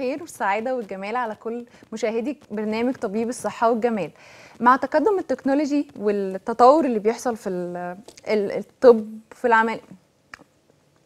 الخير والسعاده والجمال على كل مشاهدي برنامج طبيب الصحه والجمال مع تقدم التكنولوجي والتطور اللي بيحصل في الطب في العمل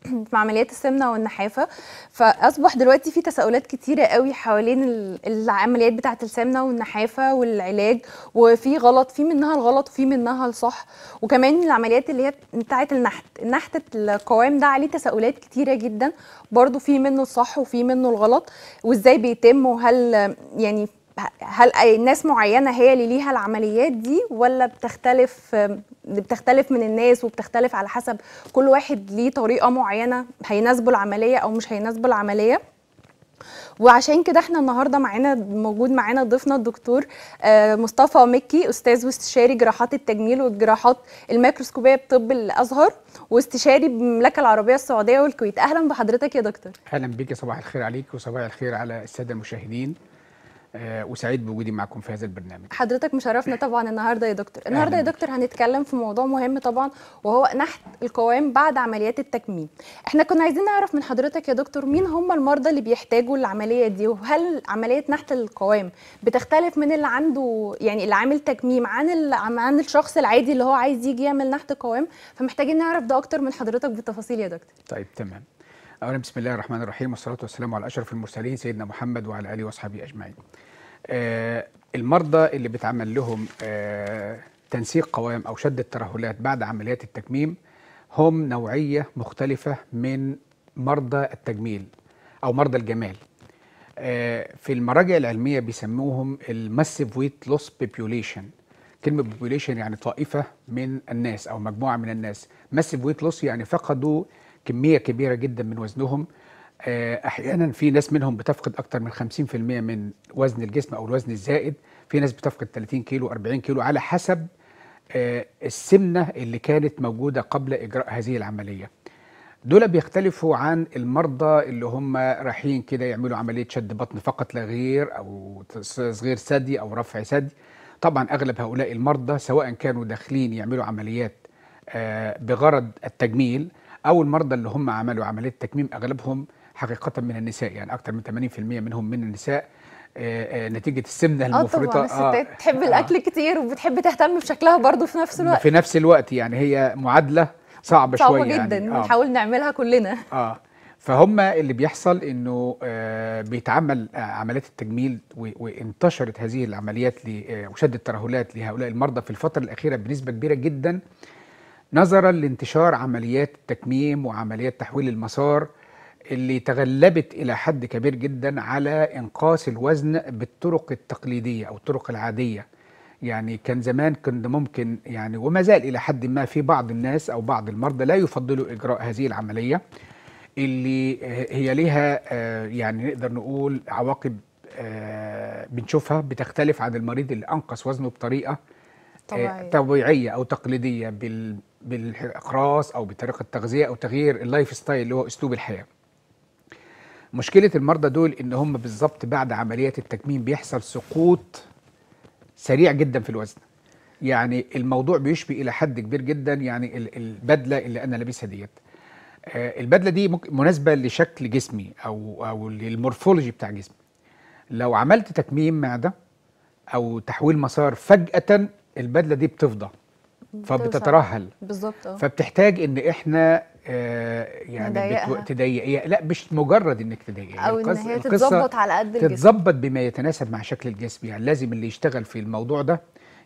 في عمليات السمنه والنحافه فاصبح دلوقتي في تساؤلات كتيره قوي حوالين العمليات بتاعه السمنه والنحافه والعلاج وفي غلط في منها الغلط وفي منها الصح وكمان العمليات اللي هي بتاعه النحت نحت القوام ده عليه تساؤلات كتيره جدا برضو في منه الصح وفي منه الغلط وازاي بيتم وهل يعني هل الناس معينه هي اللي ليها العمليات دي ولا بتختلف بتختلف من الناس وبتختلف على حسب كل واحد ليه طريقه معينه هيناسبه العمليه او مش هيناسبه العمليه وعشان كده احنا النهارده معانا موجود معانا ضيفنا الدكتور آه، مصطفى مكي استاذ واستشاري جراحات التجميل والجراحات الميكروسكوبيه بطب الازهر واستشاري بالمملكه العربيه السعوديه والكويت اهلا بحضرتك يا دكتور اهلا بيك صباح الخير عليك وصباح الخير على الساده المشاهدين آه، وسعيد بوجودي معكم في هذا البرنامج حضرتك مشرفنا طبعا النهارده يا دكتور النهارده يا دكتور هنتكلم في موضوع مهم طبعا وهو نحت القوام بعد عمليات التكميم احنا كنا عايزين نعرف من حضرتك يا دكتور مين هم المرضى اللي بيحتاجوا العمليه دي وهل عمليه نحت القوام بتختلف من اللي عنده يعني اللي عامل تكميم عن عن الشخص العادي اللي هو عايز يجي يعمل نحت قوام فمحتاجين نعرف ده اكتر من حضرتك بالتفاصيل يا دكتور طيب تمام اولا بسم الله الرحمن الرحيم والصلاه والسلام على اشرف المرسلين سيدنا محمد وعلى اله وصحبه اجمعين. آه المرضى اللي بيتعمل لهم آه تنسيق قوام او شد الترهلات بعد عمليات التكميم هم نوعيه مختلفه من مرضى التجميل او مرضى الجمال. آه في المراجع العلميه بيسموهم الماسيف ويت لوس بيبيوليشن. كلمه بيبيوليشن يعني طائفه من الناس او مجموعه من الناس. ماسيف ويت لوس يعني فقدوا كميه كبيره جدا من وزنهم آه، احيانا في ناس منهم بتفقد اكتر من 50% من وزن الجسم او الوزن الزائد في ناس بتفقد 30 كيلو 40 كيلو على حسب آه، السمنه اللي كانت موجوده قبل اجراء هذه العمليه دول بيختلفوا عن المرضى اللي هم رايحين كده يعملوا عمليه شد بطن فقط لا غير او صغير ثدي او رفع ثدي طبعا اغلب هؤلاء المرضى سواء كانوا داخلين يعملوا عمليات آه، بغرض التجميل او المرضى اللي هم عملوا عمليه تكميم اغلبهم حقيقه من النساء يعني اكثر من 80% منهم من النساء آه، آه، نتيجه السمنه آه، المفرطه اه طبعا الستات آه الاكل كتير وبتحب تهتم بشكلها برضه في نفس الوقت في نفس الوقت يعني هي معادله صعبه, صعبة شويه يعني. جدا يعني. بنحاول آه نعملها كلنا اه فهم اللي بيحصل انه آه بيتعمل آه عمليات التجميل وانتشرت هذه العمليات وشد الترهلات لهؤلاء المرضى في الفتره الاخيره بنسبه كبيره جدا نظرا لانتشار عمليات التكميم وعمليات تحويل المسار اللي تغلبت الى حد كبير جدا على انقاص الوزن بالطرق التقليديه او الطرق العاديه يعني كان زمان كنت ممكن يعني وما زال الى حد ما في بعض الناس او بعض المرضى لا يفضلوا اجراء هذه العمليه اللي هي لها آه، يعني نقدر نقول عواقب آه، بنشوفها بتختلف عن المريض اللي انقص وزنه بطريقه آه، طبيعية. طبيعيه او تقليديه بال بالاقراص او بطريقه التغذيه او تغيير اللايف ستايل اللي هو اسلوب الحياه مشكله المرضى دول ان هم بالظبط بعد عمليه التكميم بيحصل سقوط سريع جدا في الوزن يعني الموضوع بيشبه الى حد كبير جدا يعني البدله اللي انا لابسها ديت آه، البدله دي مناسبه لشكل جسمي او او للمورفولوجي بتاع جسمي لو عملت تكميم معده او تحويل مسار فجاه البدله دي بتفضى فبتترهل بالظبط اه. فبتحتاج ان احنا آه يعني هي لا مش مجرد انك تضايقيها او ان هي تتظبط على قد الجسم تتظبط بما يتناسب مع شكل الجسم يعني لازم اللي يشتغل في الموضوع ده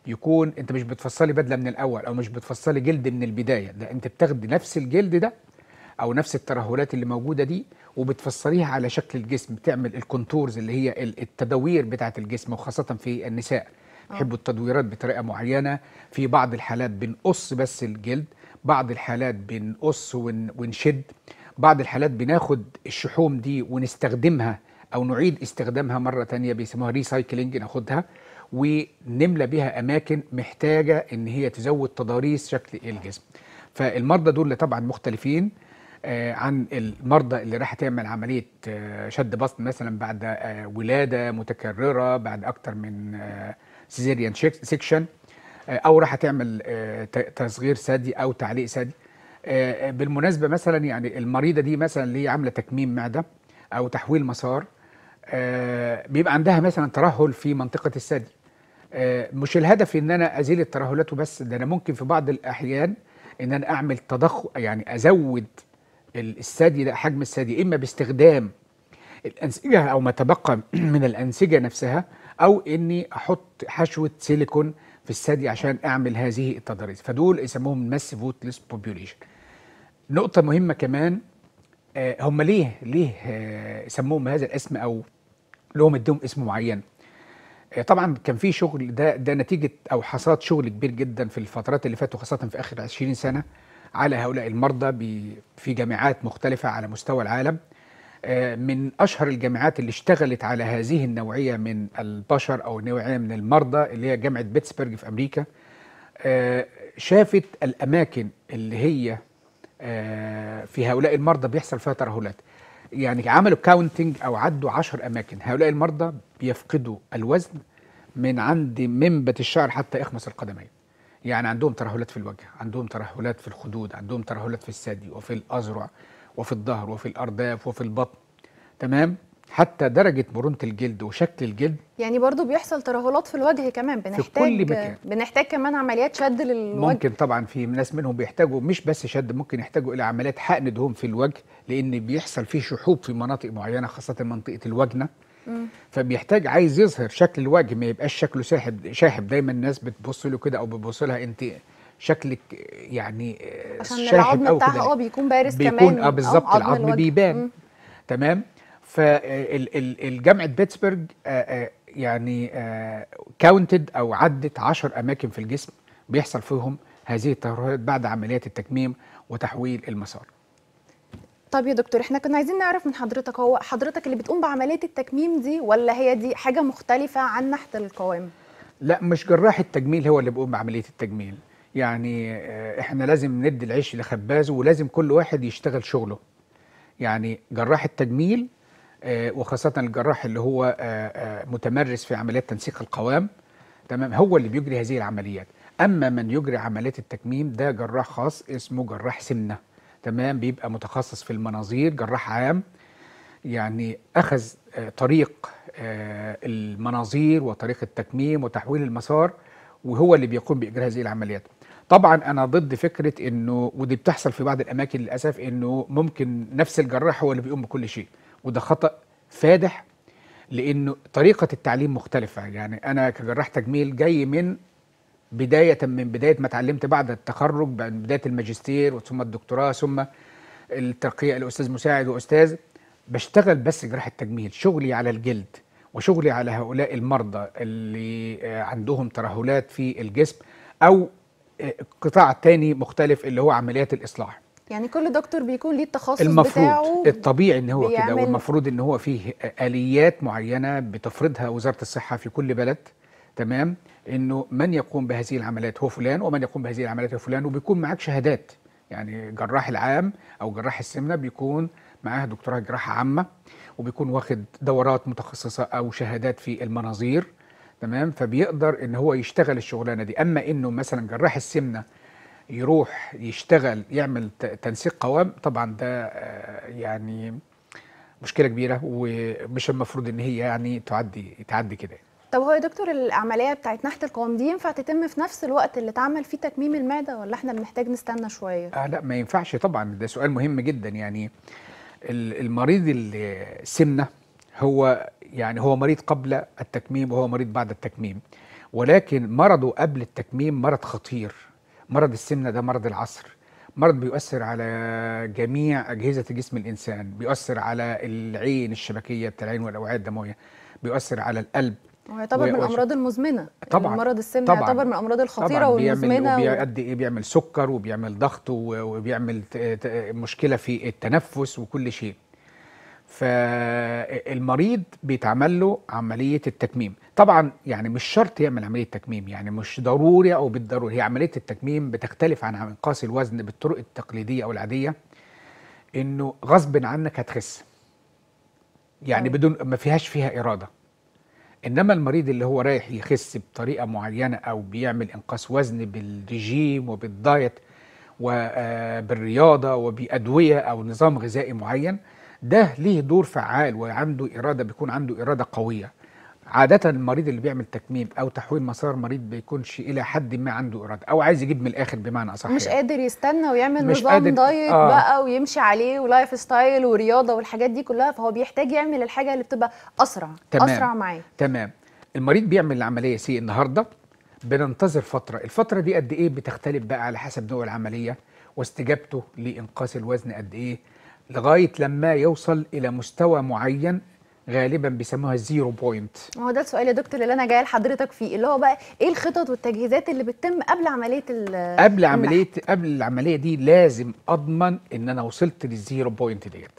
يكون انت مش بتفصلي بدله من الاول او مش بتفصلي جلد من البدايه ده انت بتاخدي نفس الجلد ده او نفس الترهلات اللي موجوده دي وبتفصليها على شكل الجسم بتعمل الكونتورز اللي هي التدوير بتاعه الجسم وخاصه في النساء بيحبوا آه. التدويرات بطريقه معينه في بعض الحالات بنقص بس الجلد بعض الحالات بنقص ون ونشد بعض الحالات بناخد الشحوم دي ونستخدمها او نعيد استخدامها مره تانية بيسموها ريسايكلينج ناخدها ونملى بها اماكن محتاجه ان هي تزود تضاريس شكل الجسم فالمرضى دول طبعا مختلفين آه، عن المرضى اللي راح تعمل عمليه آه، شد بطن مثلا بعد ولاده متكرره بعد اكتر من سيزيريان آه، سيكشن او راح تعمل آه، تصغير ثدي او تعليق ثدي آه، بالمناسبه مثلا يعني المريضه دي مثلا اللي هي عامله تكميم معده او تحويل مسار بيبقى عندها مثلا ترهل في منطقه الثدي مش الهدف ان انا ازيل الترهلات وبس ده انا ممكن في بعض الاحيان ان انا اعمل تضخم يعني ازود الثدي ده حجم الثدي اما باستخدام الانسجه او ما تبقى من الانسجه نفسها او اني احط حشوه سيليكون في الثدي عشان اعمل هذه التضاريس فدول يسموهم ماس فوتلس بوبيوليشن نقطه مهمه كمان آه، هم ليه ليه آه، سموهم بهذا الاسم او لهم اديهم اسم معين آه، طبعا كان في شغل ده ده نتيجه او حصاد شغل كبير جدا في الفترات اللي فاتوا خاصه في اخر 20 سنه على هؤلاء المرضى في جامعات مختلفه على مستوى العالم من اشهر الجامعات اللي اشتغلت على هذه النوعيه من البشر او النوعيه من المرضى اللي هي جامعه بيتسبرج في امريكا آه، شافت الاماكن اللي هي آه، في هؤلاء المرضى بيحصل فيها ترهلات يعني عملوا كاونتنج او عدوا 10 اماكن هؤلاء المرضى بيفقدوا الوزن من عند منبت الشعر حتى اخمص القدمين يعني عندهم ترهلات في الوجه عندهم ترهلات في الخدود عندهم ترهلات في الثدي وفي الاذرع وفي الظهر وفي الأرداف وفي البطن تمام حتى درجة مرونة الجلد وشكل الجلد يعني برضو بيحصل ترهلات في الوجه كمان بنحتاج في كل مكان. بنحتاج كمان عمليات شد للوجه ممكن طبعا في ناس منهم بيحتاجوا مش بس شد ممكن يحتاجوا إلى عمليات حقن دهون في الوجه لأن بيحصل فيه شحوب في مناطق معينة خاصة منطقة الوجنة فبيحتاج عايز يظهر شكل الوجه ما يبقاش شكله ساحب شاحب دايما الناس بتبص له كده او بتبص لها انت شكلك يعني عشان العظم بتاعها اه بيكون بارز بيكون كمان اه بالظبط آه، العظم بيبان تمام فالجامعه آه، بيتسبرج آه، يعني كاونتد او عدت 10 اماكن في الجسم بيحصل فيهم هذه التهرهات بعد عمليات التكميم وتحويل المسار طب يا دكتور احنا كنا عايزين نعرف من حضرتك هو حضرتك اللي بتقوم بعمليه التكميم دي ولا هي دي حاجه مختلفه عن نحت القوام لا مش جراح التجميل هو اللي بيقوم بعمليه التجميل يعني آه، احنا لازم ندي العيش لخبازه ولازم كل واحد يشتغل شغله يعني جراح التجميل آه، وخاصة الجراح اللي هو آه، متمرس في عمليات تنسيق القوام تمام هو اللي بيجري هذه العمليات أما من يجري عمليات التكميم ده جراح خاص اسمه جراح سمنة تمام بيبقى متخصص في المناظير جراح عام يعني أخذ طريق المناظير وطريق التكميم وتحويل المسار وهو اللي بيقوم بإجراء هذه العمليات طبعا انا ضد فكره انه ودي بتحصل في بعض الاماكن للاسف انه ممكن نفس الجراح هو اللي بيقوم بكل شيء وده خطا فادح لانه طريقه التعليم مختلفه يعني انا كجراح تجميل جاي من بدايه من بدايه ما اتعلمت بعد التخرج بعد بدايه الماجستير ثم الدكتوراه ثم الترقيه الاستاذ مساعد واستاذ بشتغل بس جراحه تجميل شغلي على الجلد وشغلي على هؤلاء المرضى اللي عندهم ترهلات في الجسم او قطاع تاني مختلف اللي هو عمليات الاصلاح يعني كل دكتور بيكون ليه التخصص المفروض بتاعه الطبيعي ان هو كده والمفروض ان هو فيه اليات معينه بتفرضها وزاره الصحه في كل بلد تمام انه من يقوم بهذه العمليات هو فلان ومن يقوم بهذه العمليات هو فلان وبيكون معاك شهادات يعني جراح العام او جراح السمنه بيكون معاه دكتوراه جراحه عامه وبيكون واخد دورات متخصصه او شهادات في المناظير تمام فبيقدر ان هو يشتغل الشغلانه دي اما انه مثلا جراح السمنه يروح يشتغل يعمل تنسيق قوام طبعا ده آه، يعني مشكله كبيره ومش المفروض ان هي يعني تعدي تعدي كده طب هو يا دكتور العمليه بتاعت نحت القوام دي ينفع تتم في نفس الوقت اللي اتعمل فيه تكميم المعده ولا احنا بنحتاج نستنى شويه؟ آه لا ما ينفعش طبعا ده سؤال مهم جدا يعني المريض السمنه هو يعني هو مريض قبل التكميم وهو مريض بعد التكميم ولكن مرضه قبل التكميم مرض خطير مرض السمنه ده مرض العصر مرض بيؤثر على جميع اجهزه جسم الانسان بيؤثر على العين الشبكيه بتاع العين والاوعيه الدمويه بيؤثر على القلب ويعتبر من الامراض المزمنه يعني طبعا مرض السمنه طبعا يعتبر من الامراض الخطيره والمزمنه وبيؤدي ايه بيعمل سكر وبيعمل ضغط وبيعمل مشكله في التنفس وكل شيء فالمريض بيتعمل له عمليه التكميم طبعا يعني مش شرط يعمل عمليه تكميم يعني مش ضروري او بالضروره هي عمليه التكميم بتختلف عن انقاص الوزن بالطرق التقليديه او العاديه انه غصب عنك هتخس يعني آه. بدون ما فيهاش فيها اراده انما المريض اللي هو رايح يخس بطريقه معينه او بيعمل انقاص وزن بالرجيم وبالدايت وبالرياضه آه، وبادويه او نظام غذائي معين ده ليه دور فعال وعنده اراده بيكون عنده اراده قويه عادة المريض اللي بيعمل تكميم أو تحويل مسار مريض بيكونش إلى حد ما عنده إرادة أو عايز يجيب من الآخر بمعنى أصح مش يعني. قادر يستنى ويعمل مش نظام دايت آه. بقى ويمشي عليه ولايف ستايل ورياضة والحاجات دي كلها فهو بيحتاج يعمل الحاجة اللي بتبقى أسرع تمام. أسرع معاه تمام المريض بيعمل العملية سي النهاردة بننتظر فترة الفترة دي قد إيه بتختلف بقى على حسب نوع العملية واستجابته لإنقاص الوزن قد إيه لغايه لما يوصل الى مستوى معين غالبا بيسموها الزيرو بوينت ما هو ده السؤال يا دكتور اللي انا جاي لحضرتك فيه اللي هو بقى ايه الخطط والتجهيزات اللي بتتم قبل عمليه ال قبل عمليه قبل العمليه دي لازم اضمن ان انا وصلت للزيرو بوينت ديت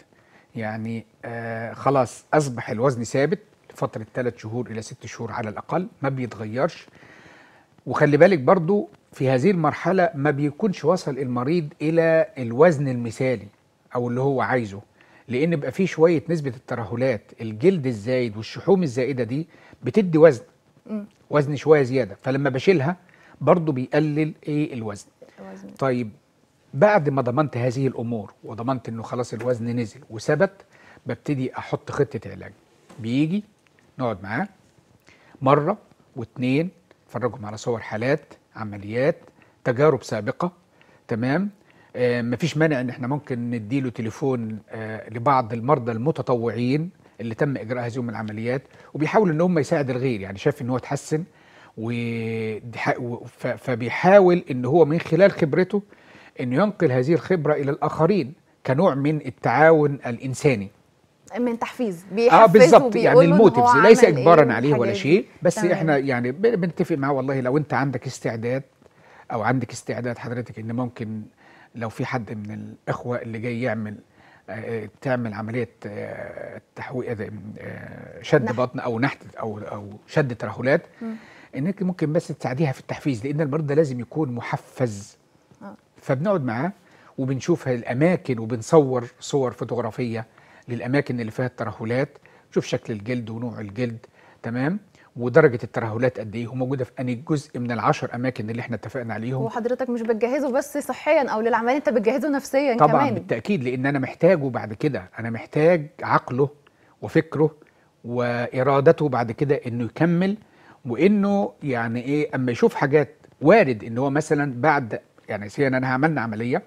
يعني آه خلاص اصبح الوزن ثابت لفتره ثلاث شهور الى ست شهور على الاقل ما بيتغيرش وخلي بالك برضو في هذه المرحله ما بيكونش وصل المريض الى الوزن المثالي او اللي هو عايزه لان بقى فيه شويه نسبه الترهلات الجلد الزايد والشحوم الزائده دي بتدي وزن وزن شويه زياده فلما بشيلها برضه بيقلل ايه الوزن. الوزن طيب بعد ما ضمنت هذه الامور وضمنت انه خلاص الوزن نزل وثبت ببتدي احط خطه علاج بيجي نقعد معاه مره واثنين اتفرجهم على صور حالات عمليات تجارب سابقه تمام آه، مفيش مانع ان احنا ممكن نديله تليفون آه، لبعض المرضى المتطوعين اللي تم اجراء هذه العمليات وبيحاول ان هم يساعد الغير يعني شاف ان هو اتحسن فبيحاول ان هو من خلال خبرته انه ينقل هذه الخبره الى الاخرين كنوع من التعاون الانساني من تحفيز بيحفز اه بالظبط يعني الموتيفز ليس اجبارا إيه عليه ولا شيء بس تمام. احنا يعني بنتفق معاه والله لو انت عندك استعداد او عندك استعداد حضرتك ان ممكن لو في حد من الاخوه اللي جاي يعمل آه، آه، تعمل عمليه آه، تحويق شد نحت. بطن او نحت او او شد ترهلات انك ممكن بس تساعديها في التحفيز لان المريض ده لازم يكون محفز فبنقعد معاه وبنشوف الاماكن وبنصور صور فوتوغرافيه للاماكن اللي فيها الترهلات نشوف شكل الجلد ونوع الجلد تمام ودرجه الترهلات قد ايه وموجوده في انهي جزء من العشر اماكن اللي احنا اتفقنا عليهم وحضرتك مش بتجهزه بس صحيا او للعمليه انت بتجهزه نفسيا طبعا كمان طبعا بالتاكيد لان انا محتاجه بعد كده انا محتاج عقله وفكره وارادته بعد كده انه يكمل وانه يعني ايه اما يشوف حاجات وارد ان هو مثلا بعد يعني سيان انا عملنا عمليه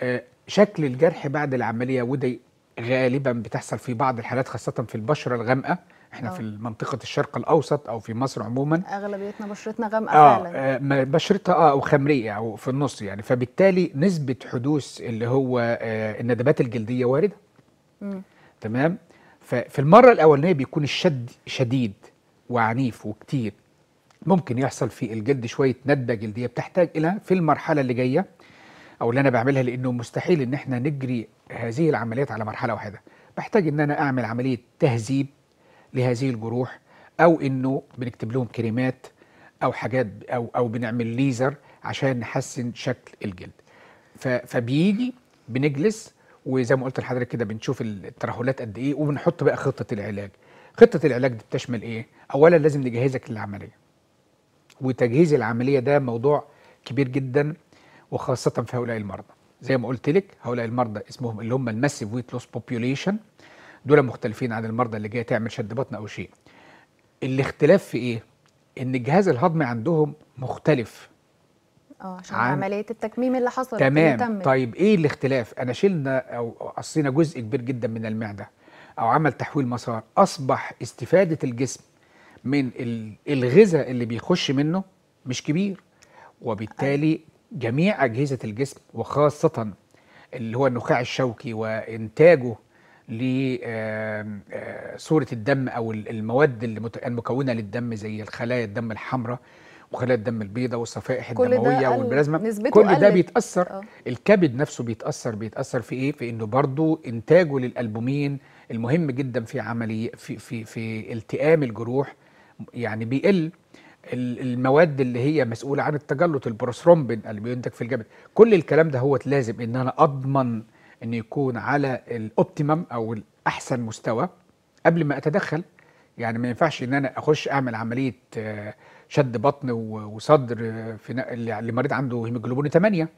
آه، شكل الجرح بعد العمليه ودي غالبا بتحصل في بعض الحالات خاصه في البشره الغامقه احنا أوه. في منطقه الشرق الاوسط او في مصر عموما اغلبيتنا بشرتنا غامقه آه فعلا آه بشرتها اه او خمريه او في النص يعني فبالتالي نسبه حدوث اللي هو آه الندبات الجلديه وارده مم. تمام ففي المره الاولانيه بيكون الشد شديد وعنيف وكتير ممكن يحصل في الجلد شويه ندبه جلديه بتحتاج الى في المرحله اللي جايه او اللي انا بعملها لانه مستحيل ان احنا نجري هذه العمليات على مرحله واحده بحتاج ان انا اعمل عمليه تهذيب لهذه الجروح او انه بنكتب لهم كريمات او حاجات او او بنعمل ليزر عشان نحسن شكل الجلد فبيجي بنجلس وزي ما قلت لحضرتك كده بنشوف الترهلات قد ايه وبنحط بقى خطه العلاج خطه العلاج دي بتشمل ايه اولا لازم نجهزك للعمليه وتجهيز العمليه ده موضوع كبير جدا وخاصه في هؤلاء المرضى زي ما قلت لك هؤلاء المرضى اسمهم اللي هم الماسيف ويت لوس بوبيوليشن دول مختلفين عن المرضى اللي جايه تعمل شد بطن او شيء الاختلاف في ايه ان الجهاز الهضمي عندهم مختلف اه عشان عن... عمليه التكميم اللي حصلت تمام اللي طيب ايه الاختلاف انا شلنا او قصينا جزء كبير جدا من المعده او عمل تحويل مسار اصبح استفاده الجسم من الغذاء اللي بيخش منه مش كبير وبالتالي جميع اجهزه الجسم وخاصه اللي هو النخاع الشوكي وانتاجه لصورة الدم أو المواد المكونة للدم زي الخلايا الدم الحمراء وخلايا الدم البيضاء والصفائح الدموية والبلازما كل ده, بيتأثر أوه. الكبد نفسه بيتأثر بيتأثر في إيه؟ في إنه برضه إنتاجه للألبومين المهم جدا في عملية في في في التئام الجروح يعني بيقل المواد اللي هي مسؤولة عن التجلط البروثرومبين اللي بينتج في الكبد كل الكلام ده هو لازم إن أنا أضمن أن يكون على الأوبتيمم أو الأحسن مستوى قبل ما أتدخل يعني ما ينفعش ان انا اخش اعمل عمليه آه، شد بطن وصدر آه، في لمريض عنده هيموجلوبين 8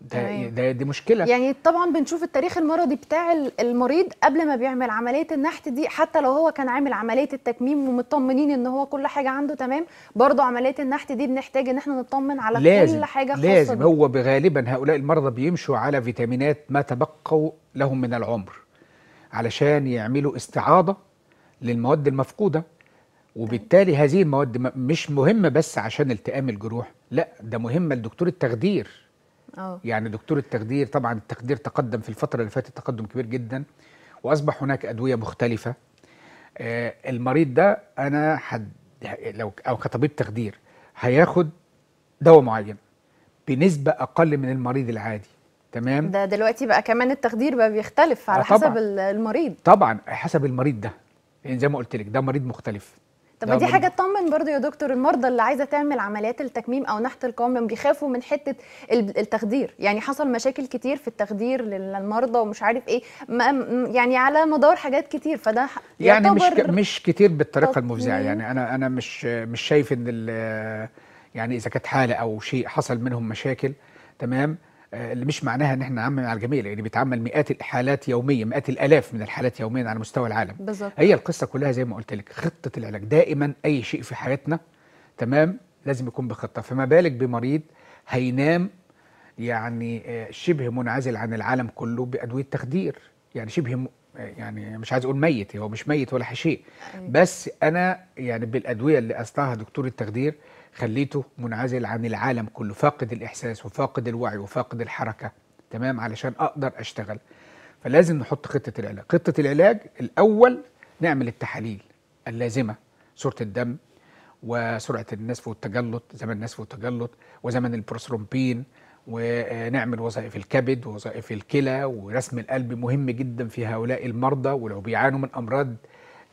ده, ده دي مشكله يعني طبعا بنشوف التاريخ المرضي بتاع المريض قبل ما بيعمل عمليه النحت دي حتى لو هو كان عامل عمليه التكميم ومطمنين ان هو كل حاجه عنده تمام برضه عمليه النحت دي بنحتاج ان احنا نطمن على لازم كل حاجه خاصه لازم دي. هو غالبا هؤلاء المرضى بيمشوا على فيتامينات ما تبقوا لهم من العمر علشان يعملوا استعاضه للمواد المفقوده وبالتالي هذه المواد مش مهمه بس عشان التئام الجروح لا ده مهمه لدكتور التخدير أوه. يعني دكتور التخدير طبعا التخدير تقدم في الفترة اللي فاتت تقدم كبير جدا وأصبح هناك أدوية مختلفة آه المريض ده أنا حد لو أو كطبيب تخدير هياخد دواء معين بنسبة أقل من المريض العادي تمام ده دلوقتي بقى كمان التخدير بقى بيختلف آه، على طبعًا. حسب المريض طبعا حسب المريض ده يعني زي ما قلت لك ده مريض مختلف طب ما دي حاجه تطمن برضو يا دكتور المرضى اللي عايزه تعمل عمليات التكميم او نحت القولون بيخافوا من حته التخدير يعني حصل مشاكل كتير في التخدير للمرضى ومش عارف ايه يعني على مدار حاجات كتير فده يعني مش مش كتير بالطريقه المفزعه يعني انا انا مش مش شايف ان يعني اذا كانت حاله او شيء حصل منهم مشاكل تمام آه، اللي مش معناها ان احنا نعمم على الجميع لان بيتعمل مئات الحالات يوميا مئات الالاف من الحالات يوميا على مستوى العالم بالزبط. هي القصه كلها زي ما قلت لك خطه العلاج دائما اي شيء في حياتنا تمام لازم يكون بخطه فما بالك بمريض هينام يعني آه، شبه منعزل عن العالم كله بادويه تخدير يعني شبه يعني مش عايز اقول ميت هو مش ميت ولا شيء أيوة. بس انا يعني بالادويه اللي اصلها دكتور التخدير خليته منعزل عن العالم كله فاقد الاحساس وفاقد الوعي وفاقد الحركه تمام علشان اقدر اشتغل فلازم نحط خطه العلاج خطه العلاج الاول نعمل التحاليل اللازمه صوره الدم وسرعه النسف والتجلط زمن النسف والتجلط وزمن البروسرومبين ونعمل وظائف الكبد ووظائف الكلى ورسم القلب مهم جدا في هؤلاء المرضى ولو بيعانوا من امراض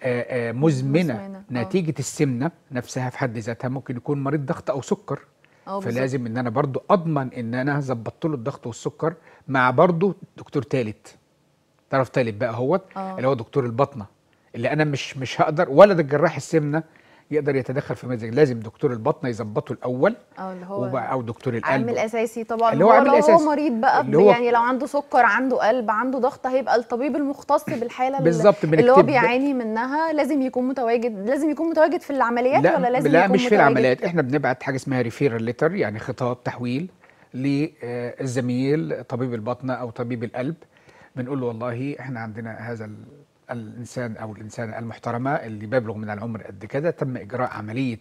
آه، آه، مزمنه, آه. نتيجه أوه. السمنه نفسها في حد ذاتها ممكن يكون مريض ضغط او سكر أو فلازم ان انا برضو اضمن ان انا ظبطت له الضغط والسكر مع برضو دكتور ثالث طرف ثالث بقى هوت اللي هو دكتور البطنه اللي انا مش مش هقدر ولا ده الجراح السمنه يقدر يتدخل في مزاج لازم دكتور البطنه يظبطه الاول او اللي هو او دكتور القلب عامل اساسي طبعا اللي هو, عامل لو هو مريض بقى اللي هو يعني لو عنده سكر عنده قلب عنده ضغط هيبقى الطبيب المختص بالحاله بالظبط اللي هو بيعاني منها لازم يكون متواجد لازم يكون متواجد في العمليات لا ولا لازم لا يكون مش متواجد؟ في العمليات احنا بنبعت حاجه اسمها ريفيرال ليتر يعني خطاب تحويل للزميل آه، طبيب البطنه او طبيب القلب بنقول له والله احنا عندنا هذا الإنسان أو الإنسانة المحترمة اللي بيبلغ من العمر قد كده تم إجراء عملية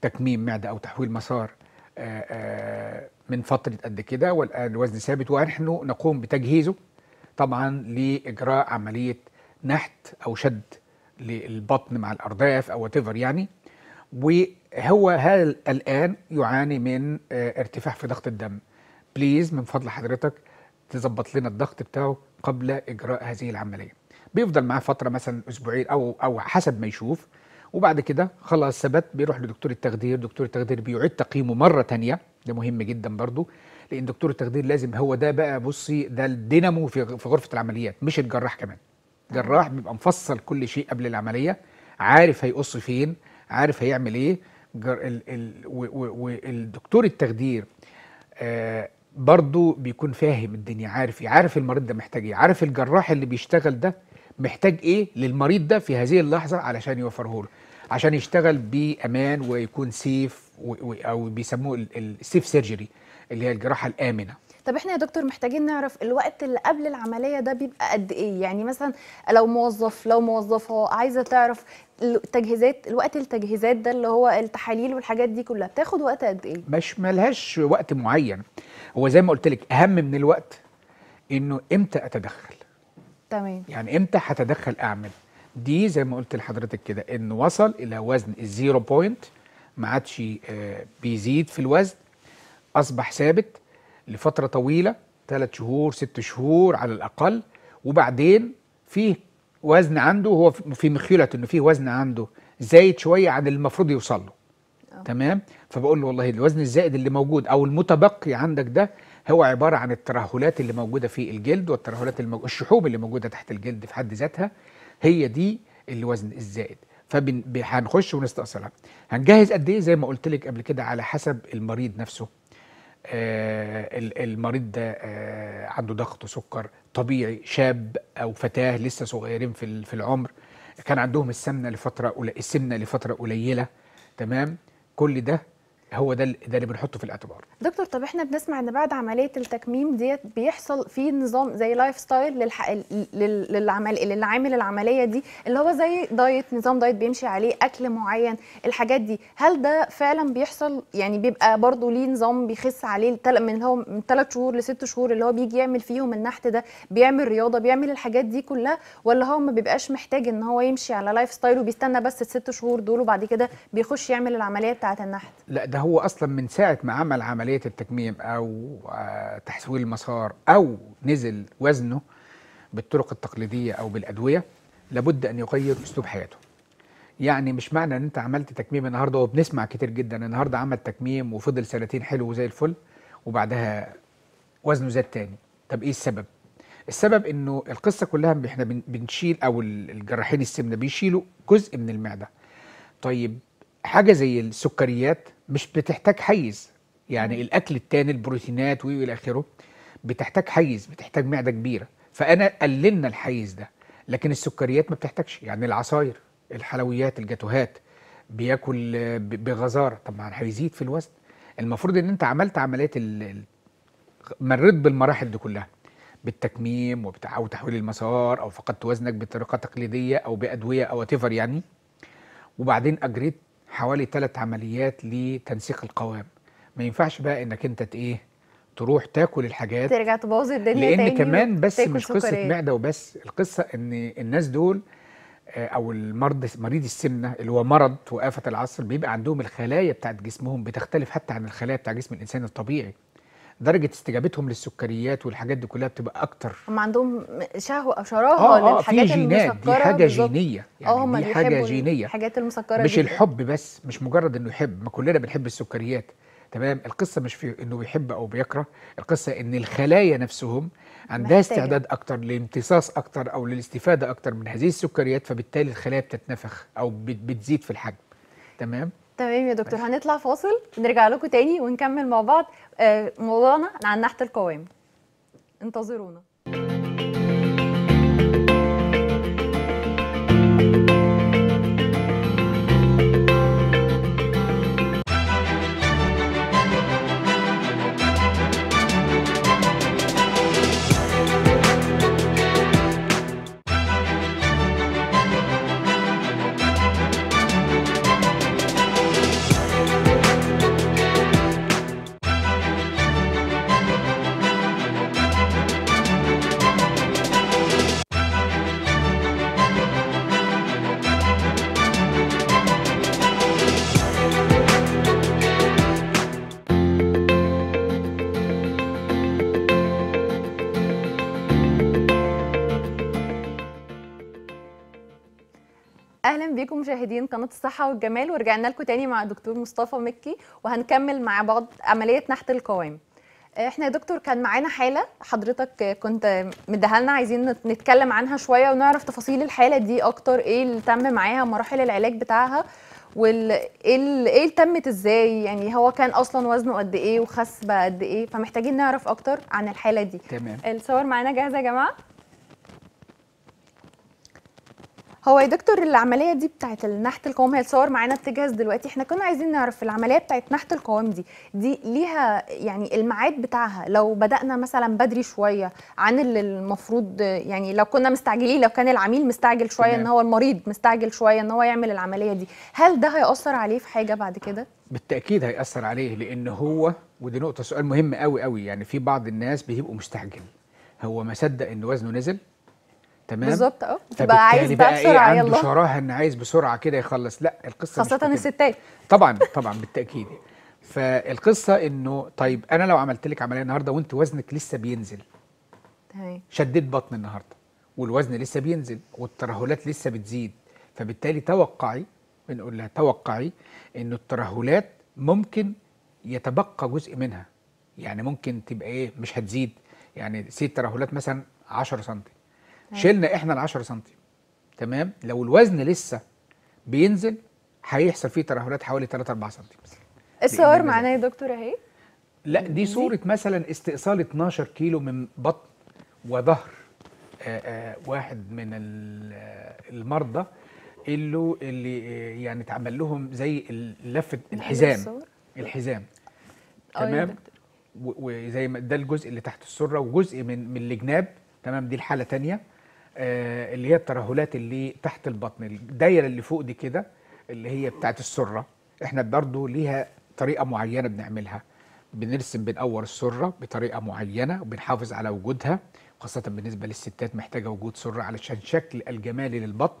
تكميم معدة أو تحويل مسار آه، آه، من فترة قد كده والآن الوزن ثابت ونحن نقوم بتجهيزه طبعا لإجراء عملية نحت أو شد للبطن مع الأرداف أو تيفر يعني وهو هل الآن يعاني من آه، ارتفاع في ضغط الدم بليز من فضل حضرتك تظبط لنا الضغط بتاعه قبل إجراء هذه العملية بيفضل معاه فتره مثلا اسبوعين او او حسب ما يشوف وبعد كده خلاص ثبت بيروح لدكتور التخدير دكتور التخدير بيعيد تقييمه مره تانية ده مهم جدا برضو لان دكتور التخدير لازم هو ده بقى بصي ده الدينامو في في غرفه العمليات مش الجراح كمان الجراح بيبقى مفصل كل شيء قبل العمليه عارف هيقص فين عارف هيعمل ايه جر... ال... ال... والدكتور التخدير آه برضه بيكون فاهم الدنيا عارف إيه، عارف المريض ده محتاج ايه عارف الجراح اللي بيشتغل ده محتاج ايه للمريض ده في هذه اللحظه علشان يوفره له عشان يشتغل بامان ويكون سيف او بيسموه السيف سيرجري اللي هي الجراحه الامنه طب احنا يا دكتور محتاجين نعرف الوقت اللي قبل العمليه ده بيبقى قد ايه يعني مثلا لو موظف لو موظفه عايزه تعرف التجهيزات الوقت التجهيزات ده اللي هو التحاليل والحاجات دي كلها بتاخد وقت قد ايه مش ملهاش وقت معين هو زي ما قلت لك اهم من الوقت انه امتى اتدخل تمام يعني امتى هتدخل اعمل دي زي ما قلت لحضرتك كده ان وصل الى وزن الزيرو بوينت ما عادش آه، بيزيد في الوزن اصبح ثابت لفتره طويله ثلاث شهور ست شهور على الاقل وبعدين فيه وزن عنده هو في مخيله انه فيه وزن عنده زايد شويه عن المفروض يوصل له آه. تمام فبقول له والله الوزن الزائد اللي موجود او المتبقي عندك ده هو عباره عن الترهلات اللي موجوده في الجلد والترهلات الموجودة الشحوم اللي موجوده تحت الجلد في حد ذاتها هي دي الوزن الزائد فهنخش ونستأصلها هنجهز قد ايه زي ما قلت لك قبل كده على حسب المريض نفسه آه المريض ده آه عنده ضغط وسكر طبيعي شاب او فتاه لسه صغيرين في في العمر كان عندهم السمنه لفتره السمنه لفتره قليله تمام كل ده هو ده ده اللي بنحطه في الاعتبار دكتور طب احنا بنسمع ان بعد عمليه التكميم ديت بيحصل في نظام زي لايف ستايل للح... للعمل اللي عامل العمليه دي اللي هو زي دايت نظام دايت بيمشي عليه اكل معين الحاجات دي هل ده فعلا بيحصل يعني بيبقى برضه ليه نظام بيخس عليه من هو من 3 شهور لست شهور اللي هو بيجي يعمل فيهم النحت ده بيعمل رياضه بيعمل الحاجات دي كلها ولا هو ما بيبقاش محتاج ان هو يمشي على لايف ستايل وبيستنى بس الست شهور دول وبعد كده بيخش يعمل العمليه بتاعه النحت لا ده هو اصلا من ساعه ما عمل عمليه التكميم او آه، تحويل المسار او نزل وزنه بالطرق التقليديه او بالادويه لابد ان يغير اسلوب حياته يعني مش معنى ان انت عملت تكميم النهارده وبنسمع كتير جدا النهارده عمل تكميم وفضل سنتين حلو وزي الفل وبعدها وزنه زاد تاني طب ايه السبب السبب انه القصه كلها احنا بنشيل او الجراحين السمنه بيشيلوا جزء من المعده طيب حاجه زي السكريات مش بتحتاج حيز يعني الاكل التاني البروتينات والى اخره بتحتاج حيز بتحتاج معده كبيره فانا قللنا الحيز ده لكن السكريات ما بتحتاجش يعني العصاير الحلويات الجاتوهات بياكل بغزاره طبعا هيزيد في الوزن المفروض ان انت عملت عمليات مريت بالمراحل دي كلها بالتكميم وبتاع او تحويل المسار او فقدت وزنك بطريقه تقليديه او بادويه او تيفر يعني وبعدين اجريت حوالي ثلاث عمليات لتنسيق القوام ما ينفعش بقى انك انت ايه تروح تاكل الحاجات ترجع تبوظ الدنيا لان تاني كمان بس مش قصه سكرية. معده وبس القصه ان الناس دول آه، او المرض مريض السمنه اللي هو مرض وقافه العصر بيبقى عندهم الخلايا بتاعت جسمهم بتختلف حتى عن الخلايا بتاع جسم الانسان الطبيعي درجه استجابتهم للسكريات والحاجات دي كلها بتبقى اكتر هم عندهم شهوه او شراهه آه آه للحاجات في جينات المسكره آه، يعني دي حاجه بالزبط. جينيه يعني دي حاجه جينيه الحاجات المسكره مش دي. الحب بس مش مجرد انه يحب ما كلنا بنحب السكريات تمام القصه مش في انه بيحب او بيكره القصه ان الخلايا نفسهم عندها استعداد اكتر لامتصاص اكتر او للاستفاده اكتر من هذه السكريات فبالتالي الخلايا بتتنفخ او بتزيد في الحجم تمام تمام يا دكتور هنطلع فاصل نرجع لكم تاني ونكمل مع بعض آه، موضوعنا عن نحت القوام انتظرونا بيكم مشاهدين قناه الصحه والجمال ورجعنا لكم تاني مع دكتور مصطفى مكي وهنكمل مع بعض عمليه نحت القوام آه، احنا يا دكتور كان معانا حاله حضرتك آه، كنت مدهلنا لنا عايزين نتكلم عنها شويه ونعرف تفاصيل الحاله دي اكتر ايه اللي تم معاها مراحل العلاج بتاعها وايه ايه اللي تمت ازاي يعني هو كان اصلا وزنه قد ايه وخس بقى قد ايه فمحتاجين نعرف اكتر عن الحاله دي تمام الصور معانا جاهزه يا جماعه هو يا دكتور العمليه دي بتاعت نحت القوام هي الصور معانا بتجهز دلوقتي احنا كنا عايزين نعرف العمليه بتاعت نحت القوام دي دي ليها يعني الميعاد بتاعها لو بدانا مثلا بدري شويه عن اللي المفروض يعني لو كنا مستعجلين لو كان العميل مستعجل شويه ان هو المريض مستعجل شويه ان هو يعمل العمليه دي هل ده هياثر عليه في حاجه بعد كده بالتاكيد هياثر عليه لان هو ودي نقطه سؤال مهم قوي قوي يعني في بعض الناس بيبقوا مستعجل هو ما صدق ان وزنه نزل تمام بالظبط اه تبقى عايز بقى إيه؟ بسرعه إيه عنده شراهه ان عايز بسرعه كده يخلص لا القصه خاصه الستات طبعا طبعا بالتاكيد فالقصه انه طيب انا لو عملت لك عمليه النهارده وانت وزنك لسه بينزل شديت بطن النهارده والوزن لسه بينزل والترهلات لسه بتزيد فبالتالي توقعي بنقول لها توقعي انه الترهلات ممكن يتبقى جزء منها يعني ممكن تبقى ايه مش هتزيد يعني سي الترهلات مثلا 10 سم أيوة. شلنا احنا ال 10 سم تمام لو الوزن لسه بينزل هيحصل فيه ترهلات حوالي 3 4 سم الصور معناه إيه يا دكتور اهي لا دي صوره مثلا استئصال 12 كيلو من بطن وظهر آه، آه، واحد من آه، المرضى اللي اللي يعني اتعمل لهم زي لفه الحزام الحزام تمام وزي ما ده الجزء اللي تحت السره وجزء من من الجناب تمام دي الحاله ثانيه آه، اللي هي الترهلات اللي تحت البطن الدايره اللي فوق دي كده اللي هي بتاعت السره احنا برضو ليها طريقه معينه بنعملها بنرسم بنقور السره بطريقه معينه وبنحافظ على وجودها خاصه بالنسبه للستات محتاجه وجود سره علشان شكل الجمالي للبطن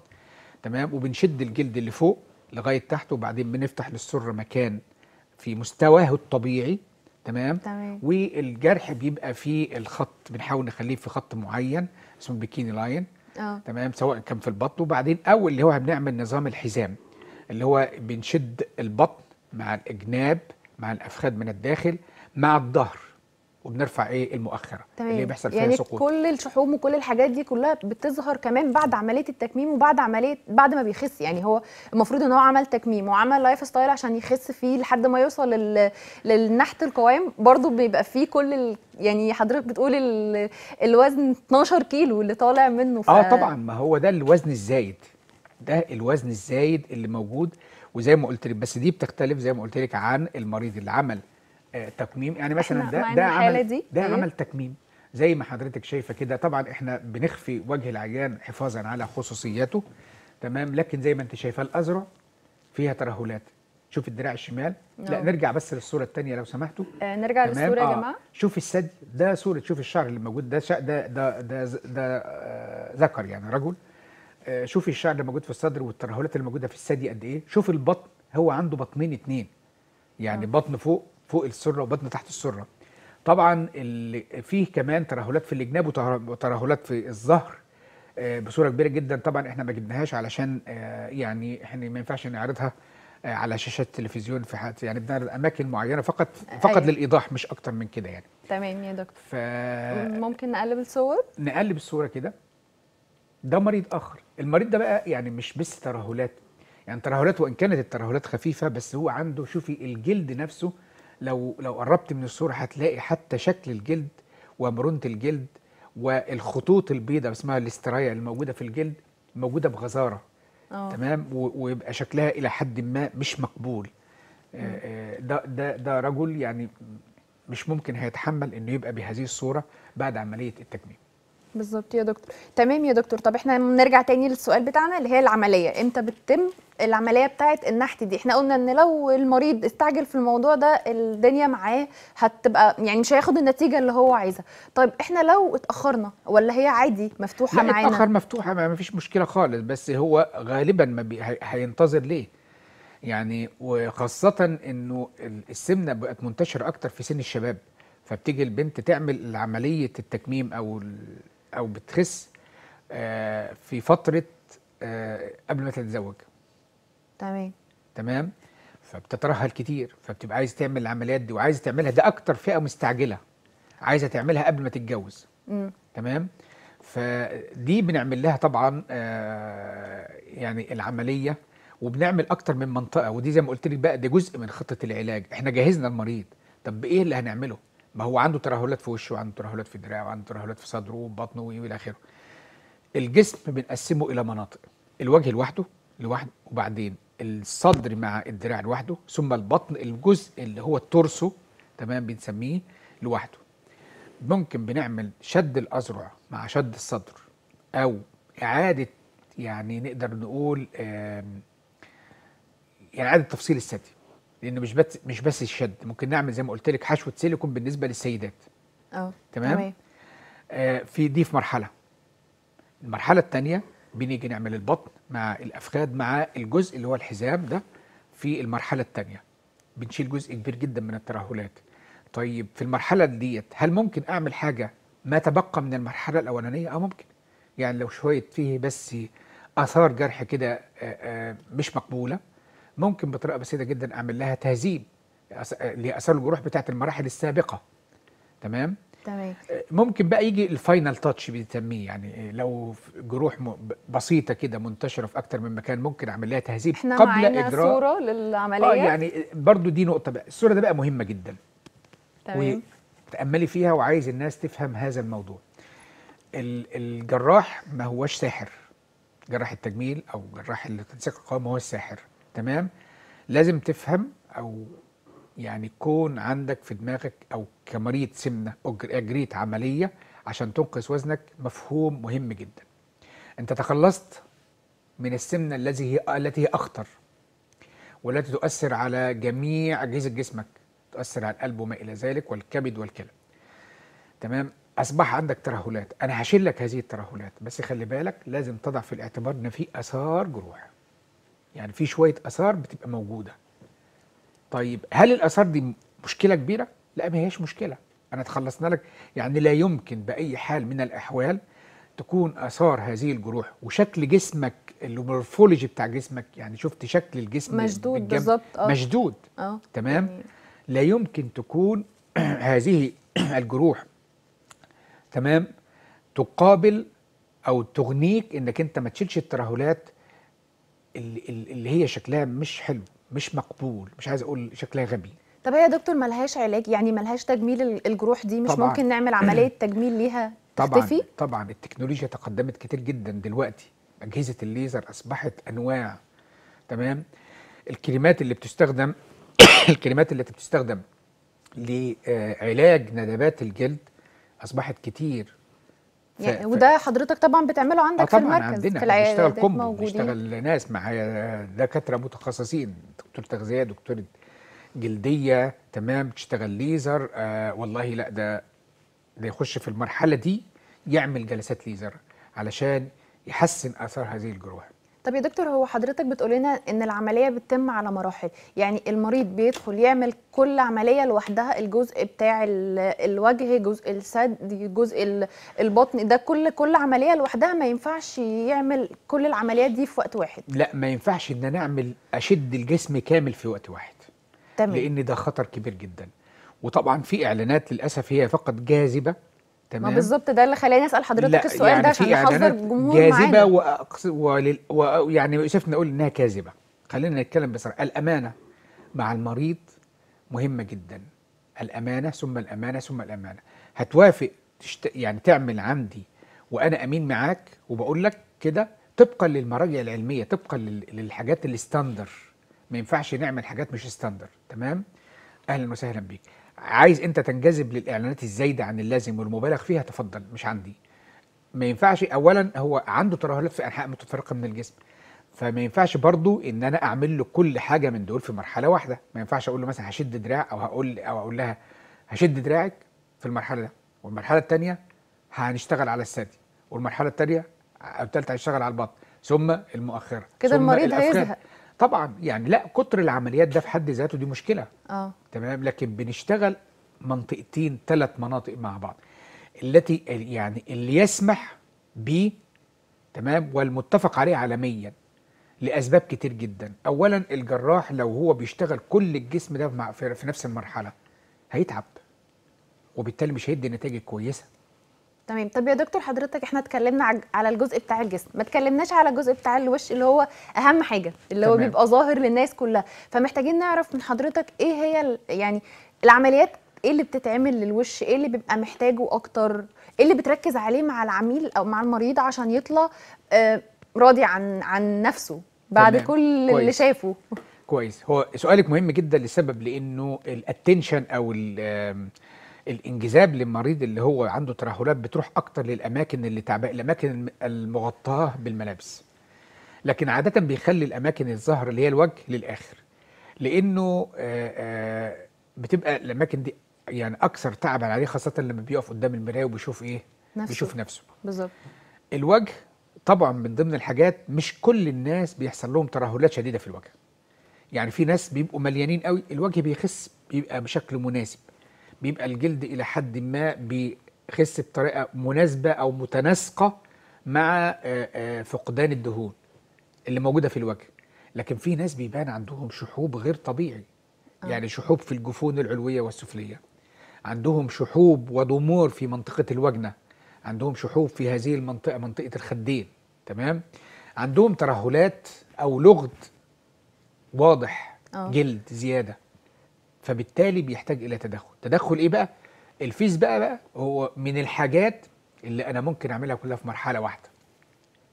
تمام وبنشد الجلد اللي فوق لغايه تحت وبعدين بنفتح للسره مكان في مستواه الطبيعي تمام, تمام. والجرح بيبقى فيه الخط بنحاول نخليه في خط معين اسمه بيكيني لاين أوه. تمام سواء كان في البطن وبعدين او اللي هو بنعمل نظام الحزام اللي هو بنشد البطن مع الاجناب مع الافخاد من الداخل مع الظهر وبنرفع ايه المؤخره تمام. اللي بيحصل فيها يعني سقوط كل الشحوم وكل الحاجات دي كلها بتظهر كمان بعد عمليه التكميم وبعد عمليه بعد ما بيخس يعني هو المفروض ان هو عمل تكميم وعمل لايف ستايل عشان يخس فيه لحد ما يوصل للنحت القوام برضو بيبقى فيه كل ال... يعني حضرتك بتقول ال... الوزن 12 كيلو اللي طالع منه ف... اه طبعا ما هو ده الوزن الزايد ده الوزن الزايد اللي موجود وزي ما قلت لك بس دي بتختلف زي ما قلت لك عن المريض اللي عمل آه، تكميم يعني مثلا ده ده عمل دي. ده إيه؟ عمل تكميم زي ما حضرتك شايفه كده طبعا احنا بنخفي وجه العيان حفاظا على خصوصيته تمام لكن زي ما انت شايفه الازرع فيها ترهلات شوف الدراع الشمال أوه. لا نعم. نرجع بس للصوره الثانيه لو سمحتوا آه نرجع تمام. للصوره آه. يا جماعه شوف الثدي ده صوره شوف الشعر اللي موجود ده ده ده ده, ده آه ذكر يعني رجل آه شوف الشعر اللي موجود في الصدر والترهلات اللي موجوده في الثدي قد ايه شوف البطن هو عنده بطنين اتنين يعني أوه. بطن فوق فوق السره وبطن تحت السره طبعا فيه كمان ترهلات في الجناب وترهلات في الظهر آه، بصوره كبيره جدا طبعا احنا ما جبناهاش علشان آه، يعني احنا ما ينفعش نعرضها آه، على شاشه التلفزيون في حد يعني بنعرض اماكن معينه فقط فقط أيوة. للايضاح مش اكتر من كده يعني تمام يا دكتور ف... ممكن نقلب الصور نقلب الصوره كده ده مريض اخر المريض ده بقى يعني مش بس ترهلات يعني ترهلات وان كانت الترهلات خفيفه بس هو عنده شوفي الجلد نفسه لو لو قربت من الصوره هتلاقي حتى شكل الجلد ومرونه الجلد والخطوط البيضاء اسمها الاسترايا الموجوده في الجلد موجوده بغزاره أوه. تمام ويبقى شكلها الى حد ما مش مقبول آه، آه، ده ده ده رجل يعني مش ممكن هيتحمل انه يبقى بهذه الصوره بعد عمليه التجميل بالظبط يا دكتور تمام يا دكتور طب احنا نرجع تاني للسؤال بتاعنا اللي هي العمليه امتى بتتم العمليه بتاعت النحت دي احنا قلنا ان لو المريض استعجل في الموضوع ده الدنيا معاه هتبقى يعني مش هياخد النتيجه اللي هو عايزها طيب احنا لو اتاخرنا ولا هي عادي مفتوحه معانا اتاخر مفتوحه ما فيش مشكله خالص بس هو غالبا ما بي... هينتظر ليه يعني وخاصه انه السمنه بقت منتشره اكتر في سن الشباب فبتيجي البنت تعمل عمليه التكميم او او بتخس آه، في فتره آه، قبل ما تتزوج تمام تمام فبتترهل كتير فبتبقى عايز تعمل العمليات دي وعايز تعملها ده اكتر فئه مستعجله عايزه تعملها قبل ما تتجوز مم. تمام فدي بنعمل لها طبعا آه، يعني العمليه وبنعمل اكتر من منطقه ودي زي ما قلت لك بقى ده جزء من خطه العلاج احنا جهزنا المريض طب ايه اللي هنعمله ما هو عنده ترهلات في وشه وعنده ترهلات في دراعه وعنده ترهلات في صدره وبطنه والى اخره الجسم بنقسمه الى مناطق الوجه لوحده لوحده وبعدين الصدر مع الدراع لوحده ثم البطن الجزء اللي هو التورسو تمام بنسميه لوحده ممكن بنعمل شد الاذرع مع شد الصدر او اعاده يعني نقدر نقول يعني اعاده تفصيل الثدي لانه مش بس مش بس الشد ممكن نعمل زي ما قلت لك حشوه سيليكون بالنسبه للسيدات اه تمام آه في دي في مرحله المرحله الثانيه بنيجي نعمل البطن مع الافخاد مع الجزء اللي هو الحزام ده في المرحله الثانيه بنشيل جزء كبير جدا من الترهلات طيب في المرحله ديت هل ممكن اعمل حاجه ما تبقى من المرحله الاولانيه اه ممكن يعني لو شويه فيه بس اثار جرح كده آه، آه، مش مقبوله ممكن بطريقه بسيطه جدا اعمل لها تهذيب لاثار الجروح بتاعت المراحل السابقه تمام تمام آه، ممكن بقى يجي الفاينل تاتش بيتسميه يعني لو جروح بسيطه كده منتشره في اكتر من مكان ممكن اعمل لها تهذيب احنا قبل معانا اجراء صوره للعمليه اه يعني برضو دي نقطه بقى الصوره ده بقى مهمه جدا تمام تاملي فيها وعايز الناس تفهم هذا الموضوع الجراح ما هوش ساحر جراح التجميل او جراح التنسيق القوام ما هو الساحر تمام لازم تفهم او يعني كون عندك في دماغك او كمريض سمنه اجريت عمليه عشان تنقص وزنك مفهوم مهم جدا انت تخلصت من السمنه التي هي التي هي اخطر والتي تؤثر على جميع اجهزه جسمك تؤثر على القلب وما الى ذلك والكبد والكلى تمام اصبح عندك ترهلات انا هشيل لك هذه الترهلات بس خلي بالك لازم تضع في الاعتبار ان في اثار جروح يعني في شويه اثار بتبقى موجوده طيب هل الاثار دي مشكله كبيره لا ما هيش مشكله انا تخلصنا لك يعني لا يمكن باي حال من الاحوال تكون اثار هذه الجروح وشكل جسمك المورفولوجي بتاع جسمك يعني شفت شكل الجسم مشدود بالظبط آه. مشدود اه تمام لا يمكن تكون هذه الجروح تمام تقابل او تغنيك انك انت ما تشيلش الترهلات اللي اللي هي شكلها مش حلو مش مقبول مش عايز اقول شكلها غبي طب هي يا دكتور ملهاش علاج يعني ملهاش تجميل الجروح دي مش طبعًا. ممكن نعمل عمليه تجميل ليها تختفي طبعا طبعا التكنولوجيا تقدمت كتير جدا دلوقتي اجهزه الليزر اصبحت انواع تمام الكريمات اللي بتستخدم الكريمات اللي بتستخدم لعلاج ندبات الجلد اصبحت كتير يعني وده حضرتك طبعا بتعمله عندك آه، طبعا في المركز عندنا في العياده بنشتغل كم بنشتغل ناس معايا دكاتره متخصصين دكتور تغذيه دكتور جلديه تمام تشتغل ليزر آه والله لا ده ده يخش في المرحله دي يعمل جلسات ليزر علشان يحسن اثار هذه الجروحات طب يا دكتور هو حضرتك بتقول لنا ان العمليه بتتم على مراحل يعني المريض بيدخل يعمل كل عمليه لوحدها الجزء بتاع الوجه جزء السد جزء البطن ده كل كل عمليه لوحدها ما ينفعش يعمل كل العمليات دي في وقت واحد لا ما ينفعش ان انا اعمل اشد الجسم كامل في وقت واحد تمام لان ده خطر كبير جدا وطبعا في اعلانات للاسف هي فقط جاذبه تمام ما بالظبط ده اللي خلاني اسال حضرتك السؤال يعني ده عشان يعني احذر الجمهور جاذبه وأقص... ولل... ويعني شفت نقول انها كاذبه خلينا نتكلم بصراحه الامانه مع المريض مهمه جدا الامانه ثم الامانه ثم الامانه هتوافق تشت... يعني تعمل عندي وانا امين معاك وبقول لك كده طبقا للمراجع العلميه طبقا لل... للحاجات الستاندر ما ينفعش نعمل حاجات مش ستاندر تمام اهلا وسهلا بيك عايز انت تنجذب للاعلانات الزايده عن اللازم والمبالغ فيها تفضل مش عندي ما ينفعش اولا هو عنده ترهلات في انحاء متفرقه من الجسم فما ينفعش برضو ان انا اعمل له كل حاجه من دول في مرحله واحده ما ينفعش اقول له مثلا هشد دراع او هقول او اقول لها هشد دراعك في المرحله ده والمرحله الثانيه هنشتغل على الثدي والمرحله الثانيه الثالثه هنشتغل على البطن ثم المؤخره كده المريض هيزهق طبعا يعني لا كتر العمليات ده في حد ذاته دي مشكله اه تمام لكن بنشتغل منطقتين ثلاث مناطق مع بعض التي يعني اللي يسمح ب تمام والمتفق عليه عالميا لاسباب كتير جدا اولا الجراح لو هو بيشتغل كل الجسم ده في نفس المرحله هيتعب وبالتالي مش هيدي نتائج كويسه تمام طب يا دكتور حضرتك احنا اتكلمنا على الجزء بتاع الجسم ما اتكلمناش على الجزء بتاع الوش اللي هو اهم حاجه اللي هو تمام. بيبقى ظاهر للناس كلها فمحتاجين نعرف من حضرتك ايه هي يعني العمليات ايه اللي بتتعمل للوش ايه اللي بيبقى محتاجه اكتر ايه اللي بتركز عليه مع العميل او مع المريض عشان يطلع آه، راضي عن عن نفسه بعد تمام. كل كويس. اللي شافه كويس هو سؤالك مهم جدا لسبب لانه الاتنشن او الانجذاب للمريض اللي هو عنده ترهلات بتروح اكتر للاماكن اللي تعب الاماكن المغطاه بالملابس لكن عاده بيخلي الاماكن الظهر اللي هي الوجه للاخر لانه بتبقى الاماكن دي يعني اكثر تعبا عليه خاصه لما بيقف قدام المرايه وبيشوف ايه نفسه. بيشوف نفسه بالظبط الوجه طبعا من ضمن الحاجات مش كل الناس بيحصل لهم ترهلات شديده في الوجه يعني في ناس بيبقوا مليانين قوي الوجه بيخس بيبقى بشكل مناسب بيبقى الجلد الى حد ما بيخس بطريقه مناسبه او متناسقه مع آه، آه، فقدان الدهون اللي موجوده في الوجه لكن في ناس بيبان عندهم شحوب غير طبيعي آه. يعني شحوب في الجفون العلويه والسفليه عندهم شحوب وضمور في منطقه الوجنه عندهم شحوب في هذه المنطقه منطقه الخدين تمام عندهم ترهلات او لغد واضح أوه. جلد زياده فبالتالي بيحتاج الى تدخل تدخل ايه بقى الفيس بقى بقى هو من الحاجات اللي انا ممكن اعملها كلها في مرحله واحده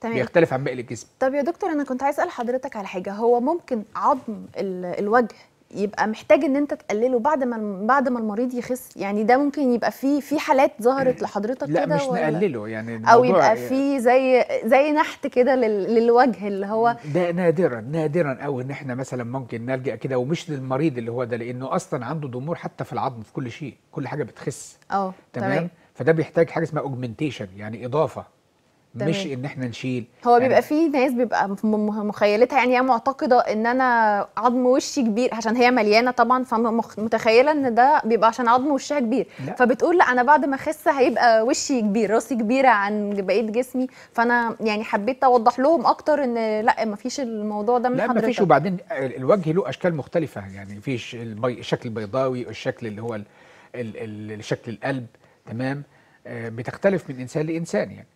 تمام. بيختلف عن باقي الجسم طب يا دكتور انا كنت عايز اسال حضرتك على حاجه هو ممكن عظم الوجه يبقى محتاج ان انت تقلله بعد ما بعد ما المريض يخس يعني ده ممكن يبقى في في حالات ظهرت لحضرتك كده لا مش نقلله يعني او يبقى يعني في زي زي نحت كده للوجه اللي هو ده نادرا نادرا قوي ان احنا مثلا ممكن نلجا كده ومش للمريض اللي هو ده لانه اصلا عنده ضمور حتى في العظم في كل شيء كل حاجه بتخس اه تمام, تمام. فده بيحتاج حاجه اسمها اوجمنتيشن يعني اضافه تمام. مش ان احنا نشيل هو يعني بيبقى في ناس بيبقى مخيلتها يعني هي معتقده ان انا عظم وشي كبير عشان هي مليانه طبعا فمتخيله ان ده بيبقى عشان عظم وشها كبير لا. فبتقول لا انا بعد ما اخس هيبقى وشي كبير راسي كبيره عن بقيه جسمي فانا يعني حبيت اوضح لهم اكتر ان لا ما فيش الموضوع ده من لا ما فيش وبعدين الوجه له اشكال مختلفه يعني فيش الشكل البيضاوي والشكل اللي هو الـ الـ الـ شكل القلب تمام آه، بتختلف من انسان لانسان يعني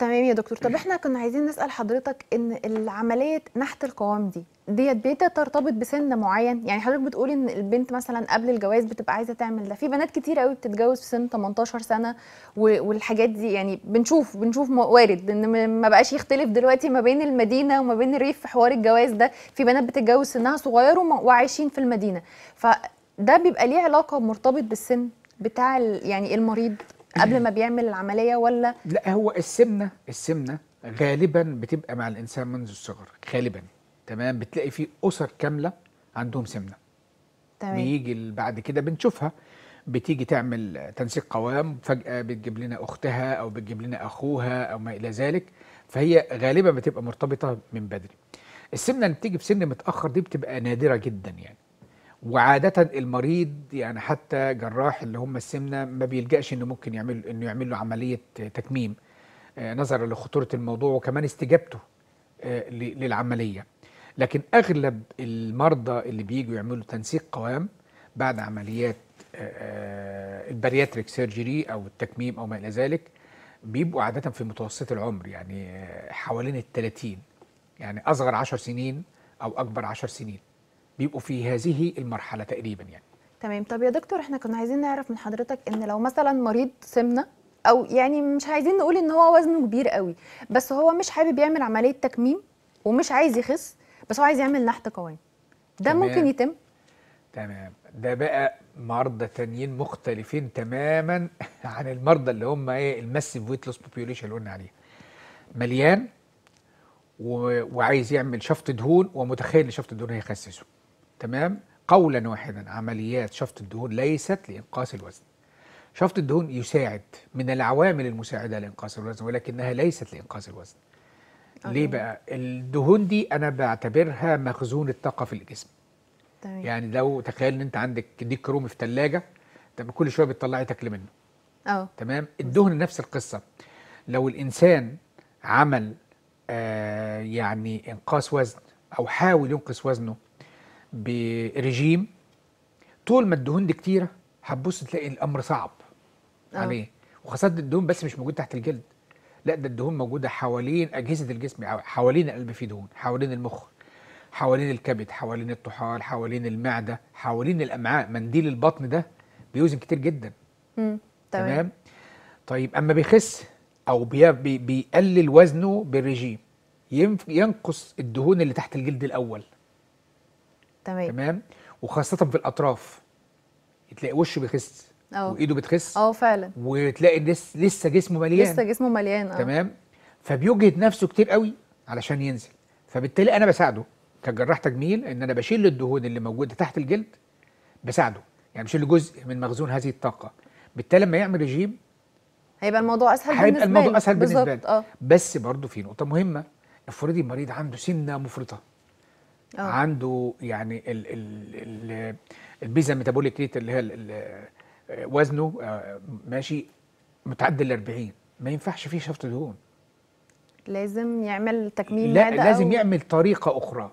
تمام يا دكتور طب احنا كنا عايزين نسال حضرتك ان العمليه نحت القوام دي ديت ترتبط بسن معين يعني حضرتك بتقول ان البنت مثلا قبل الجواز بتبقى عايزه تعمل ده في بنات كتير قوي بتتجوز في سن 18 سنه والحاجات دي يعني بنشوف بنشوف وارد ان ما بقاش يختلف دلوقتي ما بين المدينه وما بين الريف في حوار الجواز ده في بنات بتتجوز سنها صغير وعايشين في المدينه فده بيبقى ليه علاقه مرتبط بالسن بتاع يعني المريض قبل ما بيعمل العمليه ولا لا هو السمنه السمنه غالبا بتبقى مع الانسان منذ الصغر غالبا تمام بتلاقي في اسر كامله عندهم سمنه تمام بيجي بعد كده بنشوفها بتيجي تعمل تنسيق قوام فجاه بتجيب لنا اختها او بتجيب لنا اخوها او ما الى ذلك فهي غالبا بتبقى مرتبطه من بدري السمنه اللي بتيجي في سن متاخر دي بتبقى نادره جدا يعني وعادة المريض يعني حتى جراح اللي هم السمنة ما بيلجأش انه ممكن يعمل انه يعمل له عملية تكميم آه، نظرا لخطورة الموضوع وكمان استجابته آه، للعملية لكن اغلب المرضى اللي بيجوا يعملوا تنسيق قوام بعد عمليات آه، البارياتريك سيرجري او التكميم او ما الى ذلك بيبقوا عادة في متوسط العمر يعني حوالين ال 30 يعني اصغر 10 سنين او اكبر 10 سنين بيبقوا في هذه المرحله تقريبا يعني تمام طب يا دكتور احنا كنا عايزين نعرف من حضرتك ان لو مثلا مريض سمنه او يعني مش عايزين نقول ان هو وزنه كبير قوي بس هو مش حابب يعمل عمليه تكميم ومش عايز يخس بس هو عايز يعمل نحت قوام ده تمام. ممكن يتم تمام ده بقى مرضى تانيين مختلفين تماما عن المرضى اللي هم ايه الماسيف ويت لوس بوبيوليشن اللي قلنا عليها مليان و... وعايز يعمل شفط دهون ومتخيل ان شفط الدهون هيخسسه تمام قولا واحدا عمليات شفط الدهون ليست لإنقاص الوزن شفط الدهون يساعد من العوامل المساعدة لإنقاص الوزن ولكنها ليست لإنقاص الوزن أوه. ليه بقى الدهون دي أنا بعتبرها مخزون الطاقة في الجسم طيب. يعني لو تخيل ان انت عندك ديك رومي في ثلاجه طب كل شويه بتطلعي تاكل منه اه تمام الدهن نفس القصه لو الانسان عمل آه يعني انقاص وزن او حاول ينقص وزنه برجيم طول ما الدهون دي كتيره هتبص تلاقي الامر صعب أوه. عليه وخاصه الدهون بس مش موجود تحت الجلد لا ده الدهون موجوده حوالين اجهزه الجسم حوالين القلب في دهون حوالين المخ حوالين الكبد حوالين الطحال حوالين المعده حوالين الامعاء منديل البطن ده بيوزن كتير جدا مم. تمام. تمام طيب اما بيخس او بيقلل وزنه بالرجيم ينقص الدهون اللي تحت الجلد الاول تمام تمام وخاصه في الاطراف تلاقي وشه بيخس وايده بتخس اه فعلا وتلاقي لسه جسمه مليان لسه جسمه مليان اه تمام فبيجهد نفسه كتير قوي علشان ينزل فبالتالي انا بساعده كجراح تجميل ان انا بشيل الدهون اللي موجوده تحت الجلد بساعده يعني بشيل جزء من مخزون هذه الطاقه بالتالي لما يعمل رجيم هيبقى الموضوع اسهل بالنسبه هيبقى الموضوع اسهل بالنسبه أه. بس برضه في نقطه مهمه افرضي المريض عنده سنه مفرطه أوه. عنده يعني البيزا ميتابوليك ريت اللي هي آه، وزنه آه، ماشي متعدي ال 40 ما ينفعش فيه شفط دهون لازم يعمل تكميل لا معده لازم أو... يعمل طريقه اخرى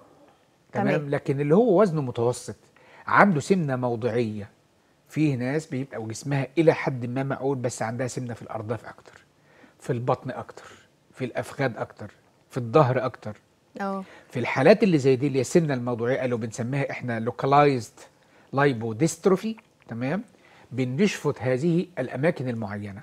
تمام. تمام لكن اللي هو وزنه متوسط عنده سمنه موضعيه فيه ناس بيبقى جسمها الى حد ما معقول بس عندها سمنه في الارداف اكتر في البطن اكتر في الافخاد اكتر في الظهر اكتر أوه. في الحالات اللي زي دي اللي هي السمنه الموضوعيه اللي بنسميها احنا لوكالايزد لايبو ديستروفي تمام بنشفط هذه الاماكن المعينه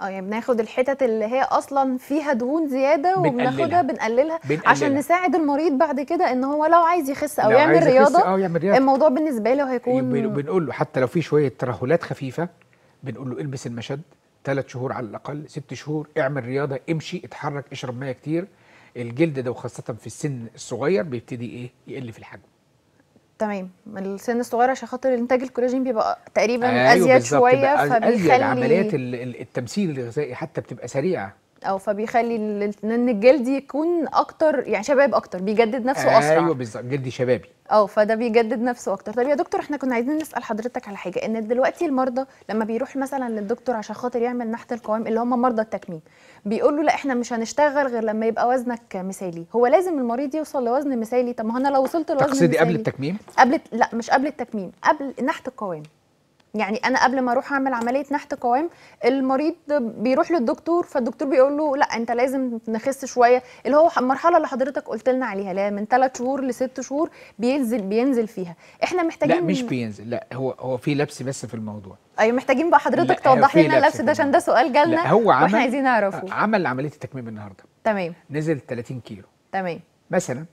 اه يعني بناخد الحتت اللي هي اصلا فيها دهون زياده وبناخدها بنقللها, بنقللها عشان نساعد المريض بعد كده ان هو لو عايز يخس او يعمل رياضه أو يعمل رياضة. الموضوع بالنسبه له هيكون إيه، بنقول له حتى لو في شويه ترهلات خفيفه بنقول له البس المشد ثلاث شهور على الاقل ست شهور اعمل رياضه امشي اتحرك اشرب ميه كتير الجلد ده وخاصه في السن الصغير بيبتدي ايه يقل في الحجم تمام السن الصغير عشان خاطر انتاج الكولاجين بيبقى تقريبا أيوة ازيد شويه يعني فبيخلي عمليات التمثيل الغذائي حتى بتبقى سريعه او فبيخلي ان الجلد يكون اكتر يعني شباب اكتر بيجدد نفسه اسرع ايوه بالظبط جلدي شبابي اه فده بيجدد نفسه اكتر طب يا دكتور احنا كنا عايزين نسال حضرتك على حاجه ان دلوقتي المرضى لما بيروح مثلا للدكتور عشان خاطر يعمل نحت القوام اللي هم مرضى التكميم بيقول له لا احنا مش هنشتغل غير لما يبقى وزنك مثالي هو لازم المريض يوصل لوزن مثالي طب ما انا لو وصلت لوزن تقصدي قبل التكميم قبل لا مش قبل التكميم قبل نحت القوام يعني انا قبل ما اروح اعمل عمليه نحت قوام المريض بيروح للدكتور فالدكتور بيقول له لا انت لازم نخس شويه اللي هو المرحله اللي حضرتك قلت لنا عليها اللي من 3 شهور لست شهور بينزل بينزل فيها احنا محتاجين لا مش بينزل لا هو هو في لبس بس في الموضوع ايوه محتاجين بقى حضرتك توضح لنا اللبس ده عشان ده سؤال جالنا لا هو عمل واحنا عايزين نعرفه عمل عمليه التكميم النهارده تمام نزل 30 كيلو تمام مثلا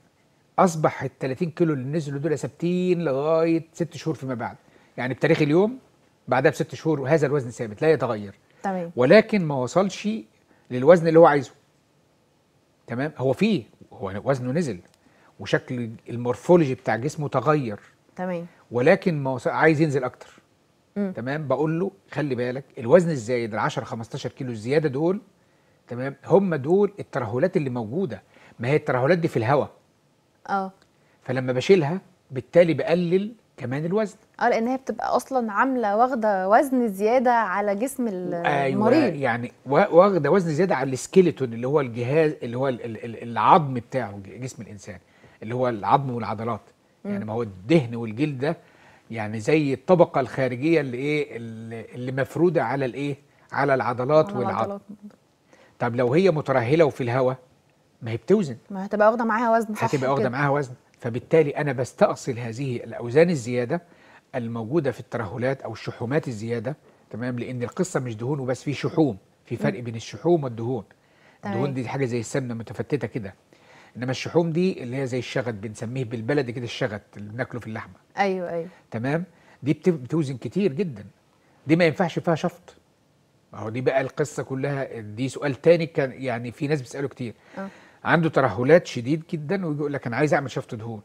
اصبح ال 30 كيلو اللي نزلوا دول ثابتين لغايه ست شهور فيما بعد يعني بتاريخ اليوم بعدها بست شهور وهذا الوزن ثابت لا يتغير تمام ولكن ما وصلش للوزن اللي هو عايزه تمام هو فيه هو وزنه نزل وشكل المورفولوجي بتاع جسمه تغير تمام ولكن ما وصل عايز ينزل اكتر م. تمام بقول له خلي بالك الوزن الزايد ال 10 15 كيلو الزياده دول تمام هم دول الترهلات اللي موجوده ما هي الترهلات دي في الهواء اه فلما بشيلها بالتالي بقلل كمان الوزن اه لان هي بتبقى اصلا عامله واخده وزن زياده على جسم أيوة، المريض أيوة يعني واخده وزن زياده على السكيلتون اللي هو الجهاز اللي هو العظم بتاعه جسم الانسان اللي هو العظم والعضلات م. يعني ما هو الدهن والجلد ده يعني زي الطبقه الخارجيه اللي ايه اللي مفروده على الايه على العضلات والعضلات طب لو هي مترهله وفي الهواء ما هي بتوزن ما هتبقى واخده معاها وزن صح هتبقى واخده معاها وزن فبالتالي أنا بستأصل هذه الأوزان الزيادة الموجودة في الترهلات أو الشحومات الزيادة تمام لأن القصة مش دهون وبس في شحوم في فرق بين الشحوم والدهون الدهون دي أيوة. حاجة زي السمنة متفتتة كده انما الشحوم دي اللي هي زي الشغد بنسميه بالبلدي كده الشغد اللي بناكله في اللحمه ايوه ايوه تمام دي بتوزن كتير جدا دي ما ينفعش فيها شفط ما هو دي بقى القصه كلها دي سؤال تاني كان يعني في ناس بيسالوا كتير أه. عنده ترهلات شديد جدا ويجي يقول لك انا عايز اعمل شفط دهون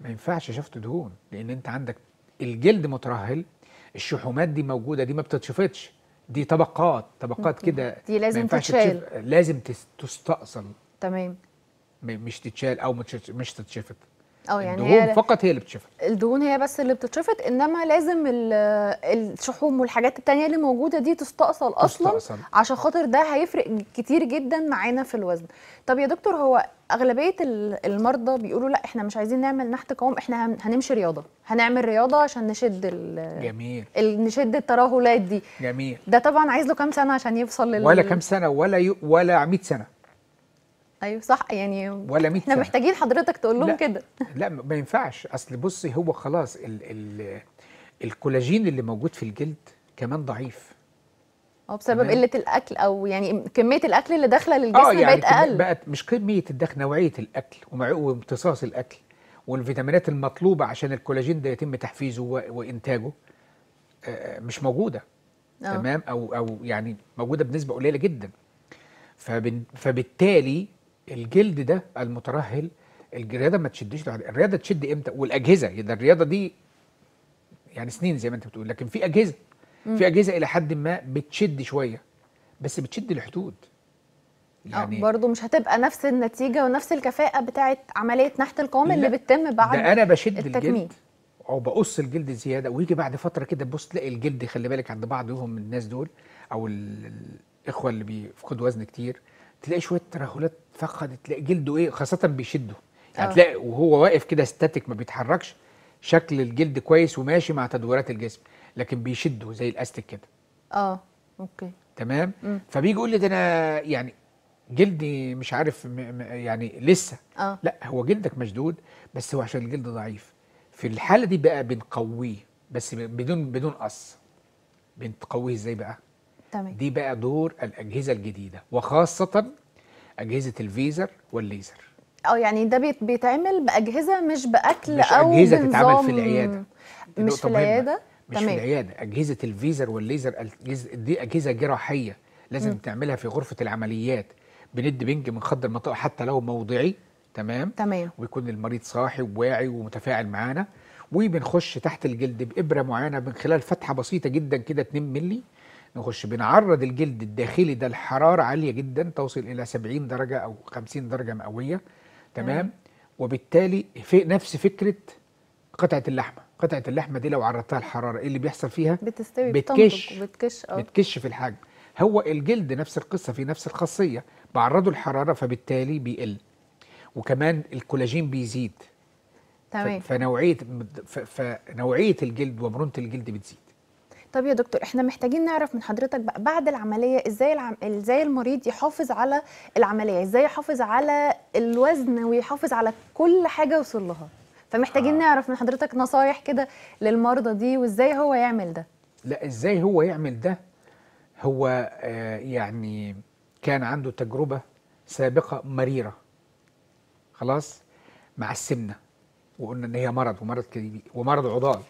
ما ينفعش شفط دهون لان انت عندك الجلد مترهل الشحومات دي موجوده دي ما بتتشفطش دي طبقات طبقات كده دي لازم تتشال لازم تستأصل تمام مش تتشال او مش تتشفط اه يعني الدهون هي فقط هي اللي بتشفط الدهون هي بس اللي بتتشفط انما لازم الشحوم والحاجات التانية اللي موجوده دي تستأصل اصلا تستأصل. عشان خاطر ده هيفرق كتير جدا معانا في الوزن طب يا دكتور هو اغلبيه المرضى بيقولوا لا احنا مش عايزين نعمل نحت قوام احنا هنمشي رياضه هنعمل رياضه عشان نشد جميل نشد الترهلات دي جميل ده طبعا عايز له كام سنه عشان يوصل لل ولا كام سنه ولا ي... ولا 100 سنه ايوه صح يعني ولا احنا محتاجين حضرتك تقول لهم كده لا ما ينفعش اصل بصي هو خلاص ال ال الكولاجين اللي موجود في الجلد كمان ضعيف اه بسبب قله الاكل او يعني كميه الاكل اللي داخله للجسم آه، يعني بقت اقل بقت مش كميه الدخل نوعيه الاكل وامتصاص الاكل والفيتامينات المطلوبه عشان الكولاجين ده يتم تحفيزه وانتاجه آه، آه، مش موجوده أوه. تمام او او يعني موجوده بنسبه قليله جدا فبالتالي الجلد ده المترهل الرياضه ما تشدش الرياضه تشد امتى والاجهزه ده يعني الرياضه دي يعني سنين زي ما انت بتقول لكن في اجهزه في اجهزه الى حد ما بتشد شويه بس بتشد الحدود آه، يعني برضه مش هتبقى نفس النتيجه ونفس الكفاءه بتاعه عمليه نحت القوام اللي بتتم بعد ده انا بشد التكميل. الجلد او بقص الجلد زياده ويجي بعد فتره كده تبص تلاقي الجلد خلي بالك عند بعضهم الناس دول او الاخوه اللي بيفقدوا وزن كتير تلاقي شويه ترهلات فقدت تلاقي جلده ايه خاصه بيشده يعني آه. تلاقي وهو واقف كده ستاتيك ما بيتحركش شكل الجلد كويس وماشي مع تدويرات الجسم لكن بيشده زي الاستك كده اه اوكي تمام مم. فبيجي يقول لي ده انا يعني جلدي مش عارف يعني لسه آه. لا هو جلدك مشدود بس هو عشان الجلد ضعيف في الحاله دي بقى بنقويه بس بدون بدون قص بنقويه ازاي بقى تمام. دي بقى دور الأجهزة الجديدة وخاصة أجهزة الفيزر والليزر اه يعني ده بيتعمل بأجهزة مش بأكل مش أو أجهزة بنظام... تتعمل في العيادة مش في العيادة مش تمام. في العيادة أجهزة الفيزر والليزر دي أجهزة جراحية لازم م. تعملها في غرفة العمليات بند بنج من خد المنطقة حتى لو موضعي تمام تمام ويكون المريض صاحي وواعي ومتفاعل معانا وبنخش تحت الجلد بإبرة معينة من خلال فتحة بسيطة جدا كده 2 مللي نخش بنعرض الجلد الداخلي ده لحراره عاليه جدا توصل الى 70 درجه او 50 درجه مئويه تمام وبالتالي في نفس فكره قطعه اللحمه قطعه اللحمه دي لو عرضتها الحراره ايه اللي بيحصل فيها بتستوي بتكش بتكش أو. بتكش في الحجم هو الجلد نفس القصه في نفس الخاصيه بعرضه الحراره فبالتالي بيقل وكمان الكولاجين بيزيد تمام فنوعيه فنوعيه الجلد ومرونه الجلد بتزيد طب يا دكتور احنا محتاجين نعرف من حضرتك بقى بعد العمليه ازاي العم... ازاي المريض يحافظ على العمليه ازاي يحافظ على الوزن ويحافظ على كل حاجه وصل لها فمحتاجين آه. نعرف من حضرتك نصايح كده للمرضى دي وازاي هو يعمل ده لا ازاي هو يعمل ده هو آه يعني كان عنده تجربه سابقه مريره خلاص مع السمنه وقلنا ان هي مرض ومرض كبير ومرض عضال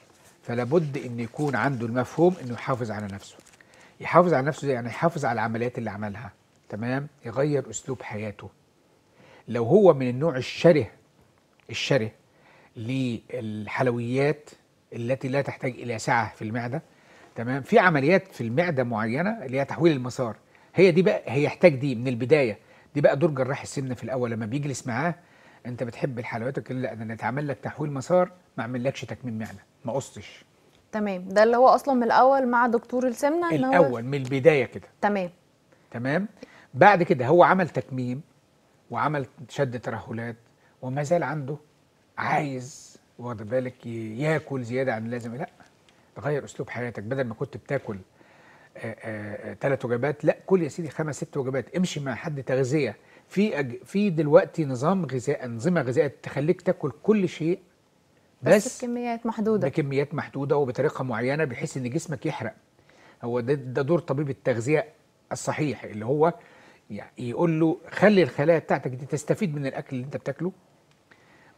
فلا بد ان يكون عنده المفهوم انه يحافظ على نفسه يحافظ على نفسه يعني يحافظ على العمليات اللي عملها تمام يغير اسلوب حياته لو هو من النوع الشره الشره للحلويات التي لا تحتاج الى سعه في المعده تمام في عمليات في المعده معينه اللي هي تحويل المسار هي دي بقى هيحتاج دي من البدايه دي بقى دور جراح السمنه في الاول لما بيجلس معاه انت بتحب الحلويات وكده لا انا اتعمل لك تحويل مسار ما اعملكش تكميم معده ما قصتش تمام ده اللي هو اصلا من الاول مع دكتور السمنه الاول هو... من البدايه كده تمام تمام بعد كده هو عمل تكميم وعمل شد ترهلات وما زال عنده عايز واخد بالك ياكل زياده عن اللازم لا تغير اسلوب حياتك بدل ما كنت بتاكل ثلاث وجبات لا كل يا سيدي خمس ست وجبات امشي مع حد تغذيه في أج... في دلوقتي نظام غذاء انظمه غذائيه تخليك تاكل كل شيء بس, بس بكميات محدوده بكميات محدوده وبطريقه معينه بحيث ان جسمك يحرق هو ده, ده دور طبيب التغذيه الصحيح اللي هو يعني يقول له خلي الخلايا بتاعتك دي تستفيد من الاكل اللي انت بتاكله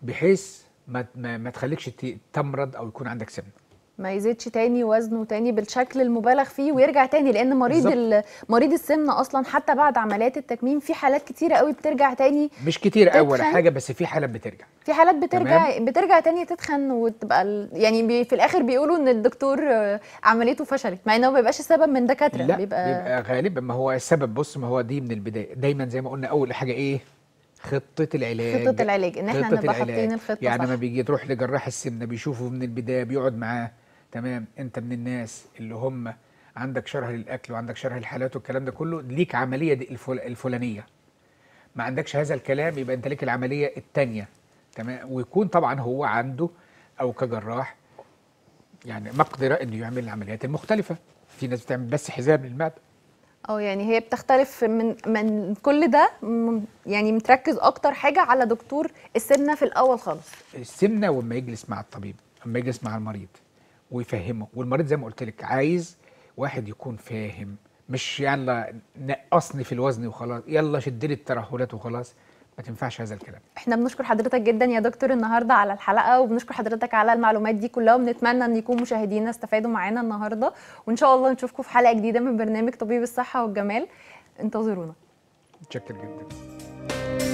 بحيث ما ما, ما تخليكش تمرض او يكون عندك سمنه ما يزيدش تاني وزنه تاني بالشكل المبالغ فيه ويرجع تاني لان مريض مريض السمنه اصلا حتى بعد عمليات التكميم في حالات كتيره قوي بترجع تاني مش كتير قوي ولا حاجه بس في حالات بترجع في حالات بترجع تمام. بترجع تاني تتخن وتبقى يعني في الاخر بيقولوا ان الدكتور عمليته فشلت مع ان هو ما بيبقاش السبب من دكاتره لا بيبقى, بيبقى غالبا ما هو السبب بص ما هو دي من البدايه دايما زي ما قلنا اول حاجه ايه خطة العلاج خطة العلاج ان احنا نبقى حاطين الخطة يعني صح. لما بيجي تروح لجراح السمنة بيشوفه من البداية بيقعد معاه تمام انت من الناس اللي هم عندك شره للاكل وعندك شره للحالات والكلام ده كله ليك عمليه دي الفل... الفلانيه ما عندكش هذا الكلام يبقى انت ليك العمليه الثانيه تمام ويكون طبعا هو عنده او كجراح يعني مقدره انه يعمل العمليات المختلفه في ناس بتعمل بس حزام للمعده اه يعني هي بتختلف من من كل ده يعني متركز اكتر حاجه على دكتور السمنه في الاول خالص السمنه وما يجلس مع الطبيب اما يجلس مع المريض ويفهمه والمريض زي ما قلت لك عايز واحد يكون فاهم مش يلا نقصني في الوزن وخلاص يلا شد لي الترهلات وخلاص ما تنفعش هذا الكلام احنا بنشكر حضرتك جدا يا دكتور النهارده على الحلقه وبنشكر حضرتك على المعلومات دي كلها وبنتمنى ان يكون مشاهدينا استفادوا معانا النهارده وان شاء الله نشوفكم في حلقه جديده من برنامج طبيب الصحه والجمال انتظرونا متشكر جدا